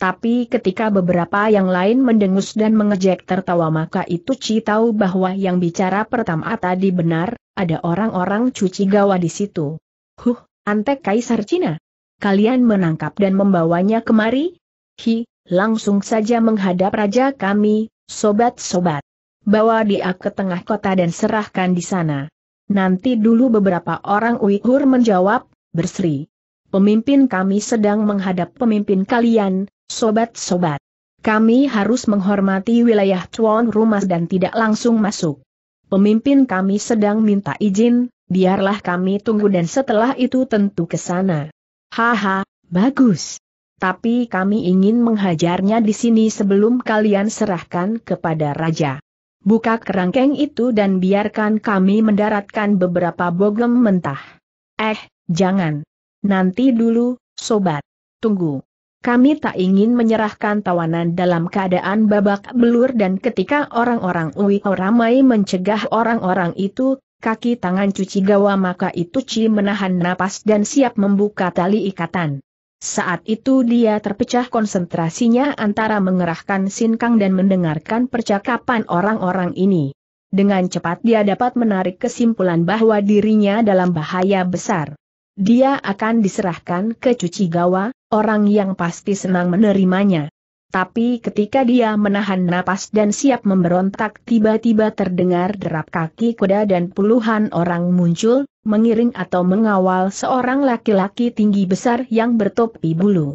Tapi ketika beberapa yang lain mendengus dan mengejek tertawa maka itu Ci tahu bahwa yang bicara pertama tadi benar, ada orang-orang cuci gawa di situ. Huh, antek kaisar Cina kalian menangkap dan membawanya kemari? Hi, langsung saja menghadap raja kami, sobat-sobat. Bawa dia ke tengah kota dan serahkan di sana. Nanti dulu beberapa orang Uighur menjawab, berseri. Pemimpin kami sedang menghadap pemimpin kalian, sobat-sobat. Kami harus menghormati wilayah tuan rumah dan tidak langsung masuk. Pemimpin kami sedang minta izin, biarlah kami tunggu dan setelah itu tentu ke sana. Haha, bagus. Tapi kami ingin menghajarnya di sini sebelum kalian serahkan kepada raja. Buka kerangkeng itu dan biarkan kami mendaratkan beberapa bogem mentah. Eh, jangan. Nanti dulu, sobat. Tunggu. Kami tak ingin menyerahkan tawanan dalam keadaan babak belur dan ketika orang-orang Uiho ramai mencegah orang-orang itu, kaki tangan cuci gawa maka itu Ci menahan napas dan siap membuka tali ikatan. Saat itu dia terpecah konsentrasinya antara mengerahkan sinkang dan mendengarkan percakapan orang-orang ini. Dengan cepat dia dapat menarik kesimpulan bahwa dirinya dalam bahaya besar. Dia akan diserahkan ke cuci gawa, orang yang pasti senang menerimanya. Tapi ketika dia menahan napas dan siap memberontak tiba-tiba terdengar derap kaki kuda dan puluhan orang muncul, mengiring atau mengawal seorang laki-laki tinggi besar yang bertopi bulu.